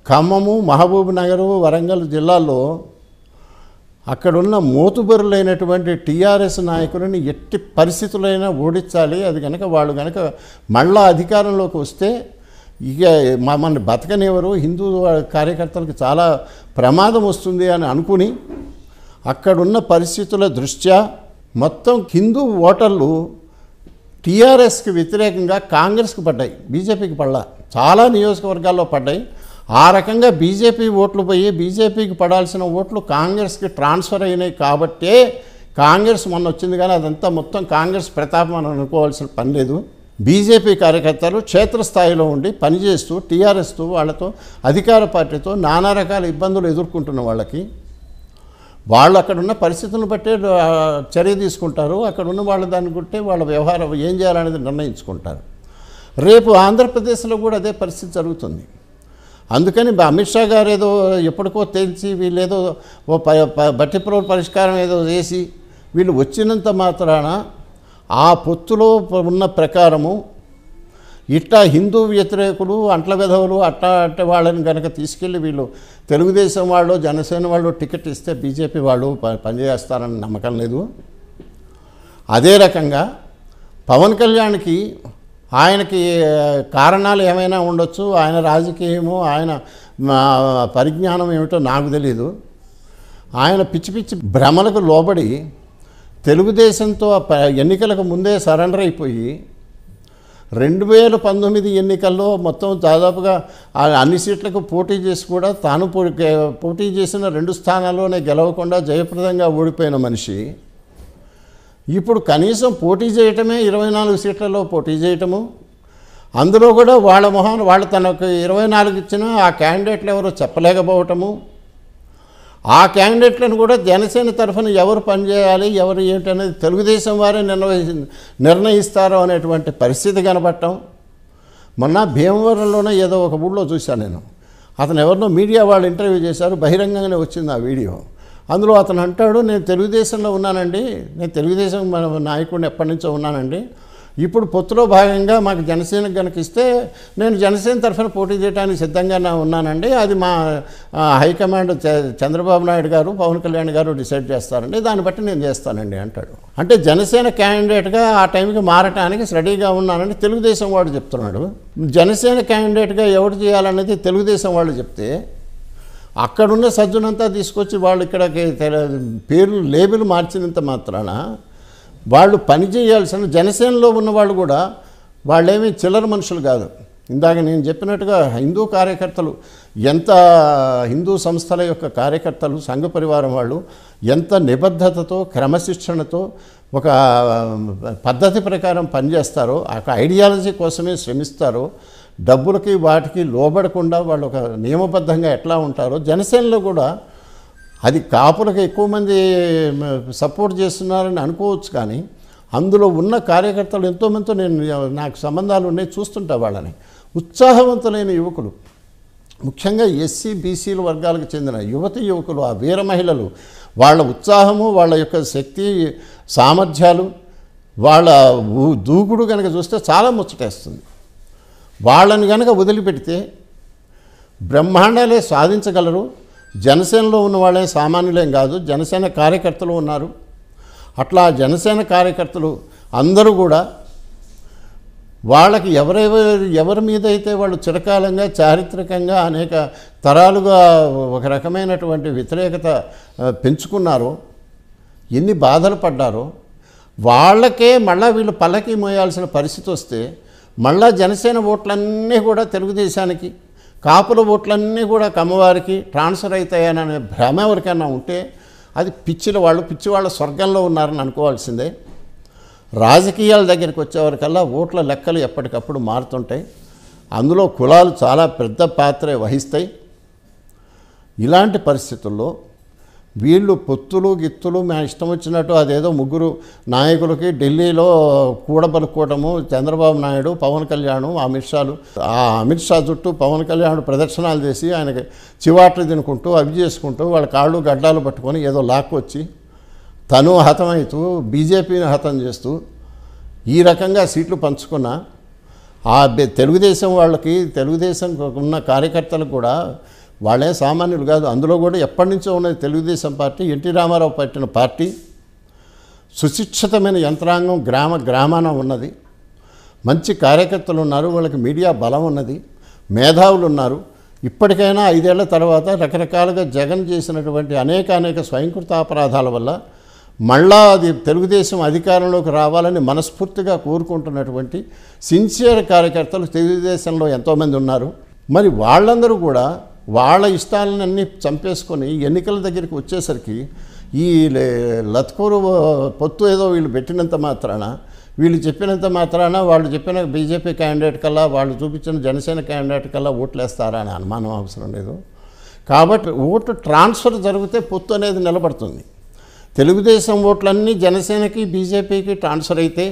ఖమ్మము మహబూబ్ నగరు వరంగల్ జిల్లాల్లో అక్కడున్న మోతుబరులైనటువంటి టీఆర్ఎస్ నాయకులను ఎట్టి పరిస్థితులైనా ఓడించాలి అది కనుక వాళ్ళు కనుక మళ్ళా అధికారంలోకి వస్తే ఇక మమ్మల్ని బతకనివ్వరు హిందూ కార్యకర్తలకు చాలా ప్రమాదం వస్తుంది అని అనుకుని అక్కడున్న పరిస్థితుల దృష్ట్యా మొత్తం హిందూ ఓటర్లు టీఆర్ఎస్కి వ్యతిరేకంగా కాంగ్రెస్కి పడ్డాయి బీజేపీకి పడ్డా చాలా నియోజకవర్గాల్లో పడ్డాయి ఆ రకంగా బీజేపీ ఓట్లు పోయి బీజేపీకి పడాల్సిన ఓట్లు కాంగ్రెస్కి ట్రాన్స్ఫర్ అయినాయి కాబట్టే కాంగ్రెస్ మొన్న వచ్చింది కానీ అదంతా మొత్తం కాంగ్రెస్ ప్రతాపం అని అనుకోవాల్సిన పని లేదు బీజేపీ కార్యకర్తలు క్షేత్రస్థాయిలో ఉండి పనిచేస్తూ టీఆర్ఎస్తో వాళ్ళతో అధికార పార్టీతో నానా రకాల ఇబ్బందులు ఎదుర్కొంటున్న వాళ్ళకి వాళ్ళు ఉన్న పరిస్థితులను బట్టే చర్య తీసుకుంటారు అక్కడున్న వాళ్ళు దాన్ని గుట్టే వాళ్ళ వ్యవహారం ఏం చేయాలనేది నిర్ణయించుకుంటారు రేపు ఆంధ్రప్రదేశ్లో కూడా అదే పరిస్థితి జరుగుతుంది అందుకని అమిత్ షా గారు ఏదో ఎప్పటికో తెలిసి వీళ్ళేదో ఓ ప బట్టిప్రోలు పరిష్కారం ఏదో చేసి వీళ్ళు వచ్చినంత మాత్రాన ఆ పొత్తులో ఉన్న ప్రకారము ఇట్లా హిందూ వ్యతిరేకులు అంట్ల విధవులు అట్టా అట్ట వాళ్ళని కనుక తీసుకెళ్ళి వీళ్ళు తెలుగుదేశం వాళ్ళు జనసేన వాళ్ళు టికెట్ ఇస్తే బీజేపీ వాళ్ళు పనిచేస్తారని నమ్మకం లేదు అదే రకంగా పవన్ కళ్యాణ్కి ఆయనకి కారణాలు ఏమైనా ఉండొచ్చు ఆయన రాజకీయము ఆయన పరిజ్ఞానం ఏమిటో నాకు తెలీదు ఆయన పిచ్చి పిచ్చి భ్రమలకు లోబడి తెలుగుదేశంతో ఎన్నికలకు ముందే సరెండర్ అయిపోయి రెండు వేల పంతొమ్మిది ఎన్నికల్లో మొత్తం దాదాపుగా అన్ని సీట్లకు పోటీ చేసి కూడా తాను పోటీ చేసిన రెండు స్థానాల్లోనే గెలవకుండా జయప్రదంగా ఓడిపోయిన మనిషి ఇప్పుడు కనీసం పోటీ చేయటమే ఇరవై నాలుగు సీట్లలో పోటీ చేయటము అందులో కూడా వాళ్ళ మొహం వాళ్ళు తనకు ఇరవై నాలుగు ఇచ్చిన ఆ క్యాండిడేట్లు ఎవరు చెప్పలేకపోవటము ఆ క్యాండిడేట్లను కూడా జనసేన తరఫున ఎవరు పనిచేయాలి ఎవరు ఏంటనేది తెలుగుదేశం వారే నిర్వహి నిర్ణయిస్తారు అనేటువంటి పరిస్థితి కనబడటం మొన్న భీమవరంలోనే ఏదో ఒక ఊళ్ళో చూశాను నేను అతను ఎవరినో మీడియా వాళ్ళు ఇంటర్వ్యూ చేశారు బహిరంగంగానే వచ్చింది ఆ వీడియో అందులో అతను అంటాడు నేను తెలుగుదేశంలో ఉన్నానండి నేను తెలుగుదేశం నాయకుడిని ఎప్పటి నుంచో ఉన్నానండి ఇప్పుడు పొత్తులో భాగంగా మాకు జనసేన కనుక ఇస్తే నేను జనసేన తరఫున పోటీ చేయడానికి సిద్ధంగా ఉన్నానండి అది మా హైకమాండ్ చంద్రబాబు నాయుడు గారు పవన్ కళ్యాణ్ గారు డిసైడ్ చేస్తారండి దాన్ని బట్టి నేను చేస్తానండి అంటాడు అంటే జనసేన క్యాండిడేట్గా ఆ టైంకి మారటానికి రెడీగా ఉన్నానని తెలుగుదేశం వాడు చెప్తున్నాడు జనసేన క్యాండిడేట్గా ఎవరు చేయాలనేది తెలుగుదేశం వాళ్ళు చెప్తే అక్కడున్న సజ్జునంతా తీసుకొచ్చి వాళ్ళు ఇక్కడ పేర్లు లేబుల్ మార్చినంత మాత్రాన వాళ్ళు పని చేయాల్సిన జనసేనలో ఉన్నవాళ్ళు కూడా వాళ్ళేమీ చిల్లర మనుషులు కాదు ఇందాక నేను చెప్పినట్టుగా హిందూ కార్యకర్తలు ఎంత హిందూ సంస్థల యొక్క కార్యకర్తలు సంఘ పరివారం వాళ్ళు ఎంత నిబద్ధతతో క్రమశిక్షణతో ఒక పద్ధతి ప్రకారం పనిచేస్తారో ఆ ఐడియాలజీ కోసమే శ్రమిస్తారో డబ్బులకి వాటికి లోబడకుండా వాళ్ళు ఒక నియమబద్ధంగా ఎట్లా ఉంటారో జనసేనలో కూడా అది కాపులకు ఎక్కువ మంది సపోర్ట్ చేస్తున్నారని అనుకోవచ్చు కానీ అందులో ఉన్న కార్యకర్తలు ఎంతోమందితో నేను నాకు సంబంధాలు ఉన్నాయి చూస్తుంటా వాళ్ళని ఉత్సాహవంతులైన యువకులు ముఖ్యంగా ఎస్సీ బీసీల వర్గాలకు చెందిన యువతి యువకులు ఆ వీర మహిళలు వాళ్ళ ఉత్సాహము వాళ్ళ యొక్క శక్తి సామర్థ్యాలు వాళ్ళ దూకుడు కనుక చూస్తే చాలా ముచ్చటేస్తుంది వాళ్ళను కనుక వదిలిపెడితే బ్రహ్మాండాలే సాధించగలరు జనసేనలో ఉన్న వాళ్ళే సామాన్యులేం కాదు జనసేన కార్యకర్తలు ఉన్నారు అట్లా జనసేన కార్యకర్తలు అందరూ కూడా వాళ్ళకి ఎవరెవరు ఎవరి మీద అయితే వాళ్ళు చిరకాలంగా చారిత్రకంగా అనేక తరాలుగా ఒక రకమైనటువంటి వ్యతిరేకత పెంచుకున్నారో ఎన్ని బాధలు పడ్డారో వాళ్ళకే మళ్ళీ వీళ్ళు పల్లకి మోయాల్సిన పరిస్థితి వస్తే మళ్ళా జనసేన ఓట్లన్నీ కూడా తెలుగుదేశానికి కాపుల ఓట్లన్నీ కూడా కమ్మవారికి ట్రాన్స్ఫర్ అవుతాయననే భ్రమ ఎవరికైనా ఉంటే అది పిచ్చిల వాళ్ళు పిచ్చి వాళ్ళ స్వర్గంలో ఉన్నారని అనుకోవాల్సిందే రాజకీయాల దగ్గరికి వచ్చేవరకల్లా ఓట్ల లెక్కలు ఎప్పటికప్పుడు మారుతుంటాయి అందులో కులాలు చాలా పెద్ద పాత్ర వహిస్తాయి ఇలాంటి పరిస్థితుల్లో వీళ్ళు పొత్తులు గిత్తులు మా ఇష్టం వచ్చినట్టు అదేదో ముగ్గురు నాయకులకి ఢిల్లీలో కూడబలుకోవటము చంద్రబాబు నాయుడు పవన్ కళ్యాణ్ అమిత్ షాలు ఆ అమిత్ షా చుట్టూ పవన్ కళ్యాణ్ ప్రదర్శనలు చేసి ఆయనకి చివాట్లు తినుకుంటూ అవి చేసుకుంటూ వాళ్ళ కాళ్ళు గడ్డాలు పట్టుకొని ఏదో లాక్కొచ్చి తను హతమవుతూ బీజేపీని హతం చేస్తూ ఈ రకంగా సీట్లు పంచుకున్న ఆ తెలుగుదేశం వాళ్ళకి తెలుగుదేశం ఉన్న కార్యకర్తలు కూడా వాళ్ళే సామాన్యులు కాదు అందులో కూడా ఎప్పటి నుంచో ఉన్నది తెలుగుదేశం పార్టీ ఎన్టీ రామారావు పెట్టిన పార్టీ సుశిక్షితమైన యంత్రాంగం గ్రామ గ్రామాన ఉన్నది మంచి కార్యకర్తలు ఉన్నారు వాళ్ళకి మీడియా బలం ఉన్నది మేధావులు ఉన్నారు ఇప్పటికైనా ఐదేళ్ల తర్వాత రకరకాలుగా జగన్ చేసినటువంటి అనేక అనేక స్వయంకృత అపరాధాల వల్ల మళ్ళా అది తెలుగుదేశం అధికారంలోకి రావాలని మనస్ఫూర్తిగా కోరుకుంటున్నటువంటి సిన్సియర్ కార్యకర్తలు తెలుగుదేశంలో ఎంతోమంది ఉన్నారు మరి వాళ్ళందరూ కూడా వాళ్ళ ఇష్టాలన్నీ చంపేసుకొని ఎన్నికల దగ్గరికి వచ్చేసరికి ఈ లత్కూరు పొత్తు ఏదో వీళ్ళు పెట్టినంత మాత్రాన వీళ్ళు చెప్పినంత మాత్రాన వాళ్ళు చెప్పిన బీజేపీ క్యాండిడేట్ కల్లా వాళ్ళు చూపించిన జనసేన క్యాండిడేట్ కల్లా ఓట్లేస్తారా అని అనుమానం అవసరం లేదు కాబట్టి ఓటు ట్రాన్స్ఫర్ జరిగితే పొత్తు అనేది నిలబడుతుంది తెలుగుదేశం ఓట్లన్నీ జనసేనకి బీజేపీకి ట్రాన్స్ఫర్ అయితే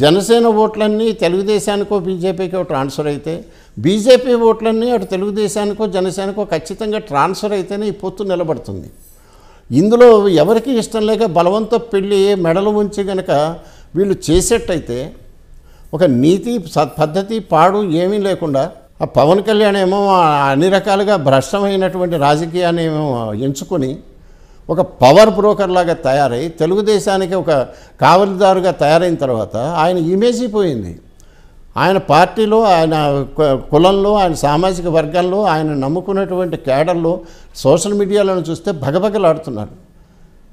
జనసేన ఓట్లన్నీ తెలుగుదేశానికో బీజేపీకో ట్రాన్స్ఫర్ అయితే బీజేపీ ఓట్లన్నీ అటు తెలుగుదేశానికో జనసేనకో ఖచ్చితంగా ట్రాన్స్ఫర్ అయితేనే ఈ పొత్తు నిలబడుతుంది ఇందులో ఎవరికి ఇష్టం లేక బలవంత పెళ్ళి మెడలు ఉంచి గనక వీళ్ళు చేసేట్టయితే ఒక నీతి పద్ధతి పాడు ఏమీ లేకుండా ఆ పవన్ కళ్యాణ్ ఏమో అన్ని రకాలుగా భ్రష్టమైనటువంటి రాజకీయాన్ని ఏమో ఎంచుకొని ఒక పవర్ బ్రోకర్ లాగా తయారై తెలుగుదేశానికి ఒక కావలిదారుగా తయారైన తర్వాత ఆయన ఇమేజ్ పోయింది ఆయన పార్టీలో ఆయన కులంలో ఆయన సామాజిక వర్గంలో ఆయన నమ్ముకున్నటువంటి కేడల్లో సోషల్ మీడియాలను చూస్తే భగభగలాడుతున్నారు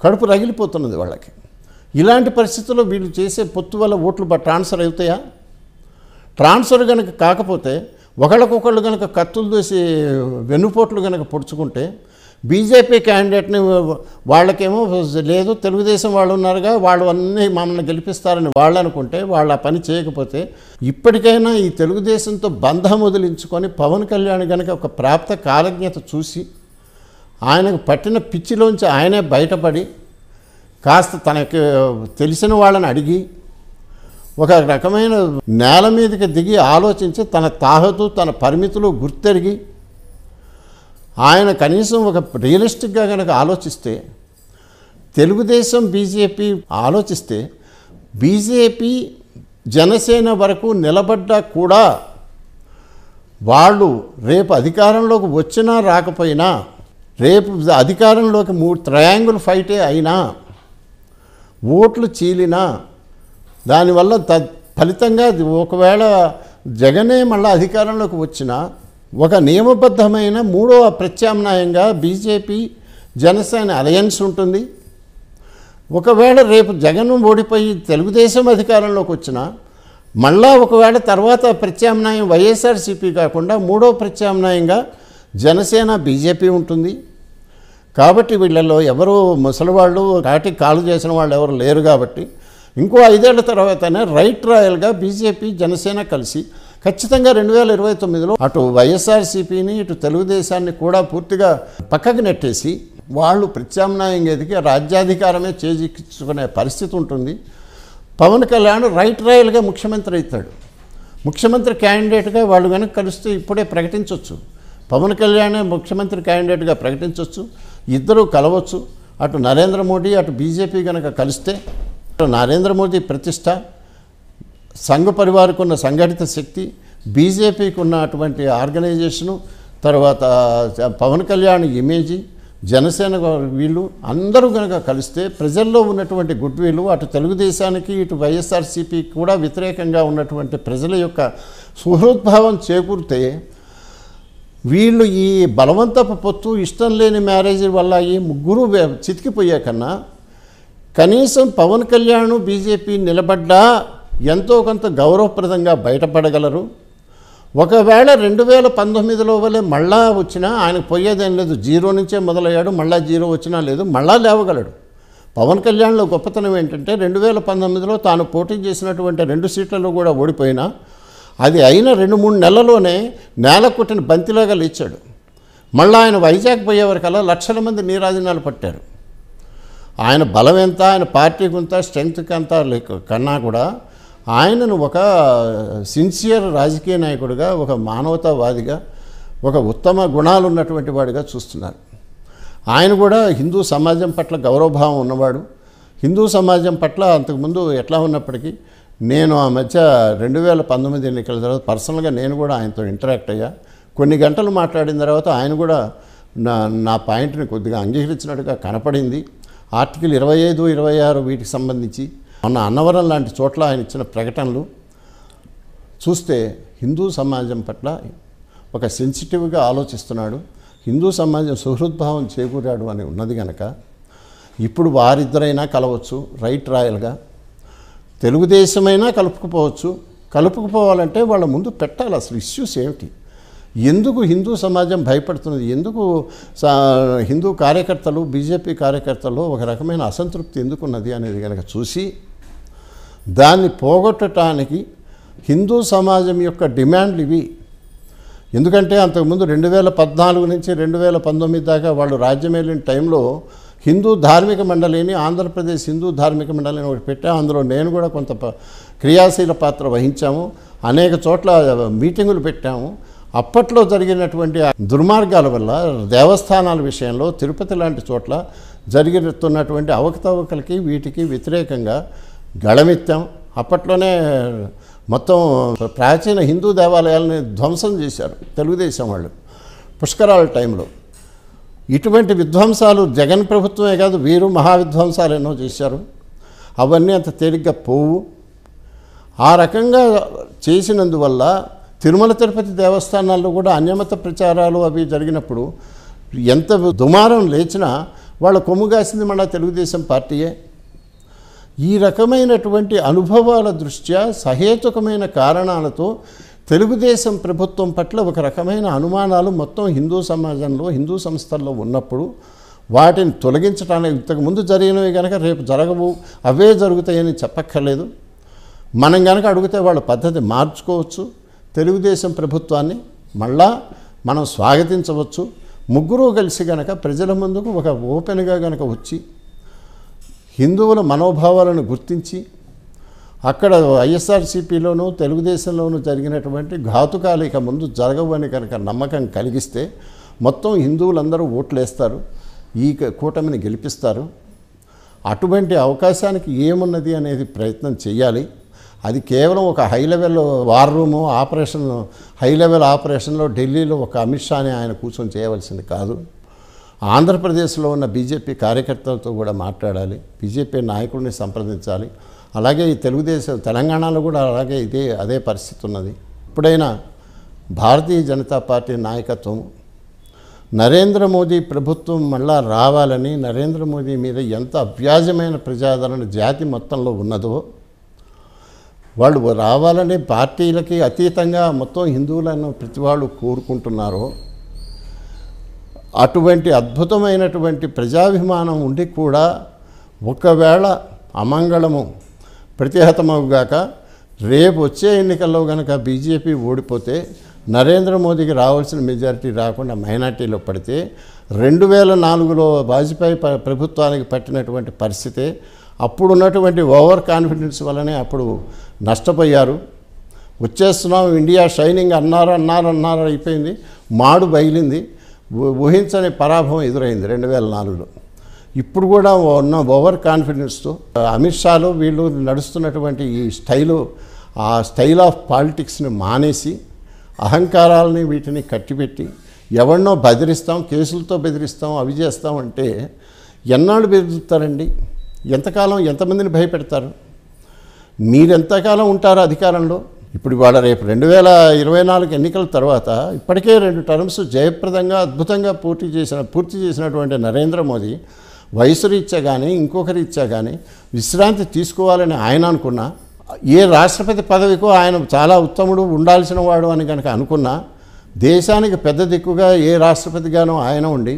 కడుపు రగిలిపోతున్నది వాళ్ళకి ఇలాంటి పరిస్థితుల్లో వీళ్ళు చేసే పొత్తు వల్ల ఓట్లు ట్రాన్స్ఫర్ అవుతాయా ట్రాన్స్ఫర్ కనుక కాకపోతే ఒకళ్ళకొకళ్ళు కనుక కత్తులు దూసి వెన్నుపోట్లు కనుక పొడుచుకుంటే బీజేపీ క్యాండిడేట్ని వాళ్ళకేమో లేదు తెలుగుదేశం వాళ్ళు ఉన్నారుగా వాళ్ళు అన్నీ మమ్మల్ని గెలిపిస్తారని వాళ్ళు అనుకుంటే వాళ్ళు ఆ పని చేయకపోతే ఇప్పటికైనా ఈ తెలుగుదేశంతో బంధం వదిలించుకొని పవన్ కళ్యాణ్ కనుక ఒక ప్రాప్త కాలజ్ఞత చూసి ఆయనకు పట్టిన పిచ్చిలోంచి ఆయనే బయటపడి కాస్త తనకి తెలిసిన వాళ్ళని అడిగి ఒక రకమైన నేల మీదకి దిగి ఆలోచించి తన తాహతు తన పరిమితులు గుర్తెరిగి ఆయన కనీసం ఒక రియలిస్టిక్గా కనుక ఆలోచిస్తే తెలుగుదేశం బీజేపీ ఆలోచిస్తే బీజేపీ జనసేన వరకు నిలబడ్డా కూడా వాళ్ళు రేపు అధికారంలోకి వచ్చినా రాకపోయినా రేపు అధికారంలోకి మూడు ట్రయాంగుల్ ఫైటే అయినా ఓట్లు చీలినా దానివల్ల త ఫలితంగా ఒకవేళ జగనే మళ్ళీ అధికారంలోకి వచ్చినా ఒక నియమబద్ధమైన మూడవ ప్రత్యామ్నాయంగా బీజేపీ జనసేన అలయన్స్ ఉంటుంది ఒకవేళ రేపు జగన్ ఓడిపోయి తెలుగుదేశం అధికారంలోకి వచ్చినా మళ్ళా ఒకవేళ తర్వాత ప్రత్యామ్నాయం వైఎస్ఆర్సీపీ కాకుండా మూడో ప్రత్యామ్నాయంగా జనసేన బీజేపీ ఉంటుంది కాబట్టి వీళ్ళలో ఎవరు ముసలివాళ్ళు కాటికి కాలు చేసిన వాళ్ళు ఎవరు లేరు కాబట్టి ఇంకో ఐదేళ్ల తర్వాతనే రైట్ రాయల్గా బీజేపీ జనసేన కలిసి ఖచ్చితంగా రెండు వేల ఇరవై తొమ్మిదిలో అటు వైఎస్ఆర్సీపీని ఇటు తెలుగుదేశాన్ని కూడా పూర్తిగా పక్కకు నెట్టేసి వాళ్ళు ప్రత్యామ్నాయం ఎదిగి రాజ్యాధికారమే చేజిక్కించుకునే పరిస్థితి ఉంటుంది పవన్ కళ్యాణ్ రైట్ రాయల్గా ముఖ్యమంత్రి అవుతాడు ముఖ్యమంత్రి క్యాండిడేట్గా వాళ్ళు కనుక కలిస్తే ఇప్పుడే ప్రకటించవచ్చు పవన్ కళ్యాణ్ ముఖ్యమంత్రి క్యాండిడేట్గా ప్రకటించవచ్చు ఇద్దరూ కలవచ్చు అటు నరేంద్ర మోడీ అటు బీజేపీ కనుక కలిస్తే నరేంద్ర మోదీ ప్రతిష్ట సంఘ పరివారకు ఉన్న సంఘటిత శక్తి బీజేపీకి ఉన్నటువంటి ఆర్గనైజేషను తర్వాత పవన్ కళ్యాణ్ ఇమేజీ జనసేన వీళ్ళు అందరూ కనుక కలిస్తే ప్రజల్లో ఉన్నటువంటి గుడ్ వీళ్ళు అటు తెలుగుదేశానికి ఇటు వైఎస్ఆర్సీపీ కూడా వ్యతిరేకంగా ఉన్నటువంటి ప్రజల యొక్క సుహృద్భావం చేకూరితే వీళ్ళు ఈ బలవంతపు పొత్తు ఇష్టం లేని మ్యారేజ్ వల్ల ఈ ముగ్గురు చితికిపోయాకన్నా కనీసం పవన్ కళ్యాణ్ బీజేపీ నిలబడ్డా ఎంతో కొంత గౌరవప్రదంగా బయటపడగలరు ఒకవేళ రెండు వేల పంతొమ్మిదిలో వలె మళ్ళా వచ్చినా ఆయన పోయేదేం లేదు జీరో నుంచే మొదలయ్యాడు మళ్ళా జీరో వచ్చినా లేదు మళ్ళా లేవగలడు పవన్ కళ్యాణ్లో గొప్పతనం ఏంటంటే రెండు వేల పంతొమ్మిదిలో తాను పోటీ చేసినటువంటి రెండు సీట్లలో కూడా ఓడిపోయినా అది అయిన రెండు మూడు నెలల్లోనే నేల కొట్టిన బంతిలాగా లేచాడు మళ్ళీ ఆయన వైజాగ్ పోయేవరకల్లా లక్షల మంది నీరాజనాలు పట్టారు ఆయన బలం ఎంత ఆయన పార్టీకి ఎంత స్ట్రెంగ్త్కి ఎంత కన్నా కూడా ఆయనను ఒక సిన్సియర్ రాజకీయ నాయకుడిగా ఒక మానవతావాదిగా ఒక ఉత్తమ గుణాలు ఉన్నటువంటి వాడిగా చూస్తున్నారు ఆయన కూడా హిందూ సమాజం పట్ల గౌరవభావం ఉన్నవాడు హిందూ సమాజం పట్ల అంతకుముందు ఎట్లా ఉన్నప్పటికీ నేను ఆ మధ్య రెండు వేల పంతొమ్మిది ఎన్నికల తర్వాత పర్సనల్గా నేను కూడా ఆయనతో ఇంటరాక్ట్ అయ్యా కొన్ని గంటలు మాట్లాడిన తర్వాత ఆయన కూడా నా నా పాయింట్ని కొద్దిగా అంగీకరించినట్టుగా కనపడింది ఆర్టికల్ ఇరవై ఐదు ఇరవై ఆరు వీటికి సంబంధించి మన అన్నవరం లాంటి చోట్ల ఆయన ఇచ్చిన ప్రకటనలు చూస్తే హిందూ సమాజం పట్ల ఒక సెన్సిటివ్గా ఆలోచిస్తున్నాడు హిందూ సమాజం సుహృద్భావం చేకూరాడు అని ఉన్నది కనుక ఇప్పుడు వారిద్దరైనా కలవచ్చు రైట్ రాయల్గా తెలుగుదేశమైనా కలుపుకుపోవచ్చు కలుపుకుపోవాలంటే వాళ్ళ ముందు పెట్టాలి అసలు ఇష్యూస్ ఏమిటి ఎందుకు హిందూ సమాజం భయపడుతున్నది ఎందుకు హిందూ కార్యకర్తలు బీజేపీ కార్యకర్తలు ఒక రకమైన అసంతృప్తి ఎందుకున్నది అనేది కనుక చూసి దాన్ని పోగొట్టడానికి హిందూ సమాజం యొక్క డిమాండ్లు ఇవి ఎందుకంటే అంతకుముందు రెండు వేల పద్నాలుగు నుంచి రెండు వేల పంతొమ్మిది దాకా వాళ్ళు రాజ్యం వెళ్ళిన టైంలో హిందూ ధార్మిక మండలిని ఆంధ్రప్రదేశ్ హిందూ ధార్మిక మండలిని ఒకటి పెట్టాం అందులో నేను కూడా కొంత క్రియాశీల పాత్ర వహించాము అనేక చోట్ల మీటింగులు పెట్టాము అప్పట్లో జరిగినటువంటి దుర్మార్గాల వల్ల దేవస్థానాల విషయంలో తిరుపతి లాంటి చోట్ల జరిగినట్టున్నటువంటి అవకతవకలకి వీటికి వ్యతిరేకంగా గళమిత్తాం అప్పట్లోనే మొత్తం ప్రాచీన హిందూ దేవాలయాలని ధ్వంసం చేశారు తెలుగుదేశం వాళ్ళు పుష్కరాల టైంలో ఇటువంటి విధ్వంసాలు జగన్ ప్రభుత్వమే కాదు వీరు మహావిధ్వంసాలు ఎన్నో చేశారు అవన్నీ అంత తేలిగ్గా పోవు ఆ రకంగా చేసినందువల్ల తిరుమల తిరుపతి దేవస్థానాల్లో కూడా అన్యమత ప్రచారాలు అవి జరిగినప్పుడు ఎంత దుమారం లేచినా వాళ్ళ కొమ్ము కాసింది మన తెలుగుదేశం పార్టీయే ఈ రకమైనటువంటి అనుభవాల దృష్ట్యా సహేతుకమైన కారణాలతో తెలుగుదేశం ప్రభుత్వం పట్ల ఒక రకమైన అనుమానాలు మొత్తం హిందూ సమాజంలో హిందూ సంస్థల్లో ఉన్నప్పుడు వాటిని తొలగించడానికి ఇంతకుముందు జరిగినవి కనుక రేపు జరగవు అవే జరుగుతాయని చెప్పక్కర్లేదు మనం కనుక అడిగితే వాళ్ళ పద్ధతి మార్చుకోవచ్చు తెలుగుదేశం ప్రభుత్వాన్ని మళ్ళా మనం స్వాగతించవచ్చు ముగ్గురు కలిసి గనక ప్రజల ముందుకు ఒక ఓపెన్గా గనక వచ్చి హిందువుల మనోభావాలను గుర్తించి అక్కడ ఐఎస్ఆర్సీపీలోనూ తెలుగుదేశంలోనూ జరిగినటువంటి ఘాతుకాలు ఇక ముందు జరగవని కనుక నమ్మకం కలిగిస్తే మొత్తం హిందువులందరూ ఓట్లేస్తారు ఈ కూటమిని గెలిపిస్తారు అటువంటి అవకాశానికి ఏమున్నది అనేది ప్రయత్నం చేయాలి అది కేవలం ఒక high level war room operation high level ఆపరేషన్లో ఢిల్లీలో ఒక అమిత్ షాని ఆయన కూర్చొని చేయవలసింది కాదు ఆంధ్రప్రదేశ్లో ఉన్న బీజేపీ కార్యకర్తలతో కూడా మాట్లాడాలి బీజేపీ నాయకుడిని సంప్రదించాలి అలాగే ఈ తెలుగుదేశం తెలంగాణలో కూడా అలాగే ఇదే అదే పరిస్థితి ఉన్నది ఇప్పుడైనా భారతీయ జనతా పార్టీ నాయకత్వం నరేంద్ర మోదీ ప్రభుత్వం మళ్ళా రావాలని నరేంద్ర మోదీ మీద ఎంత అవ్యాజమైన ప్రజాదరణ జాతి మొత్తంలో ఉన్నదో వాళ్ళు రావాలని పార్టీలకి అతీతంగా మొత్తం హిందువులను ప్రతి వాళ్ళు కోరుకుంటున్నారో అటువంటి అద్భుతమైనటువంటి ప్రజాభిమానం ఉండి కూడా ఒకవేళ అమంగళము ప్రతిహతమవుగాక రేపు వచ్చే ఎన్నికల్లో కనుక బీజేపీ ఓడిపోతే నరేంద్ర మోదీకి రావాల్సిన మెజారిటీ రాకుండా మైనార్టీలో పడితే రెండు వేల నాలుగులో వాజ్పేయి ప్రభుత్వానికి పట్టినటువంటి పరిస్థితే అప్పుడున్నటువంటి ఓవర్ కాన్ఫిడెన్స్ వల్లనే అప్పుడు నష్టపోయారు వచ్చేస్తున్నాం ఇండియా షైనింగ్ అన్నారు అన్నారు అన్నారు అయిపోయింది మాడు బయలింది ఊహించని పరాభవం ఎదురైంది రెండు వేల నాలుగులో ఇప్పుడు కూడా ఉన్న ఓవర్ కాన్ఫిడెన్స్తో అమిత్ షాలో వీళ్ళు నడుస్తున్నటువంటి ఈ స్టైలు ఆ స్టైల్ ఆఫ్ పాలిటిక్స్ని మానేసి అహంకారాలని వీటిని కట్టిపెట్టి ఎవరినో బెదిరిస్తాం కేసులతో బెదిరిస్తాం అవి చేస్తాం అంటే ఎన్నాళ్ళు బెదురుతారండి ఎంతకాలం ఎంతమందిని భయపెడతారు మీరెంతకాలం ఉంటారు అధికారంలో ఇప్పుడు వాళ్ళ రేపు రెండు వేల ఇరవై నాలుగు ఎన్నికల తర్వాత ఇప్పటికే రెండు టర్మ్స్ జయప్రదంగా అద్భుతంగా పూర్తి చేసిన పూర్తి చేసినటువంటి నరేంద్ర మోదీ వయసు రీత్యా కానీ ఇంకొక రీత్యా కానీ విశ్రాంతి తీసుకోవాలని ఆయన అనుకున్నా ఏ రాష్ట్రపతి పదవికో ఆయన చాలా ఉత్తముడు ఉండాల్సిన వాడు అని కనుక అనుకున్నా దేశానికి పెద్ద దిక్కుగా ఏ రాష్ట్రపతిగానో ఆయన ఉండి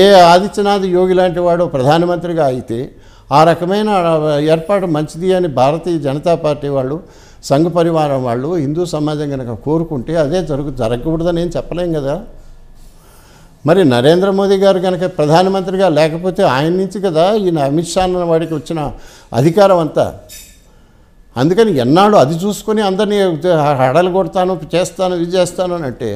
ఏ ఆదిత్యనాథ్ యోగి లాంటి వాడు ప్రధానమంత్రిగా అయితే ఆ రకమైన ఏర్పాటు మంచిది అని భారతీయ జనతా పార్టీ వాళ్ళు సంఘ పరివారం వాళ్ళు హిందూ సమాజం కనుక కోరుకుంటే అదే జరుగు జరగకూడదని ఏం చెప్పలేం కదా మరి నరేంద్ర మోదీ గారు కనుక ప్రధానమంత్రిగా లేకపోతే ఆయన నుంచి కదా ఈయన అమిత్ షా అన్న వాడికి వచ్చిన అధికారం అంతా అందుకని ఎన్నాడు అది చూసుకొని అందరినీ హడలు కొడతాను చేస్తాను ఇది చేస్తాను అని అంటే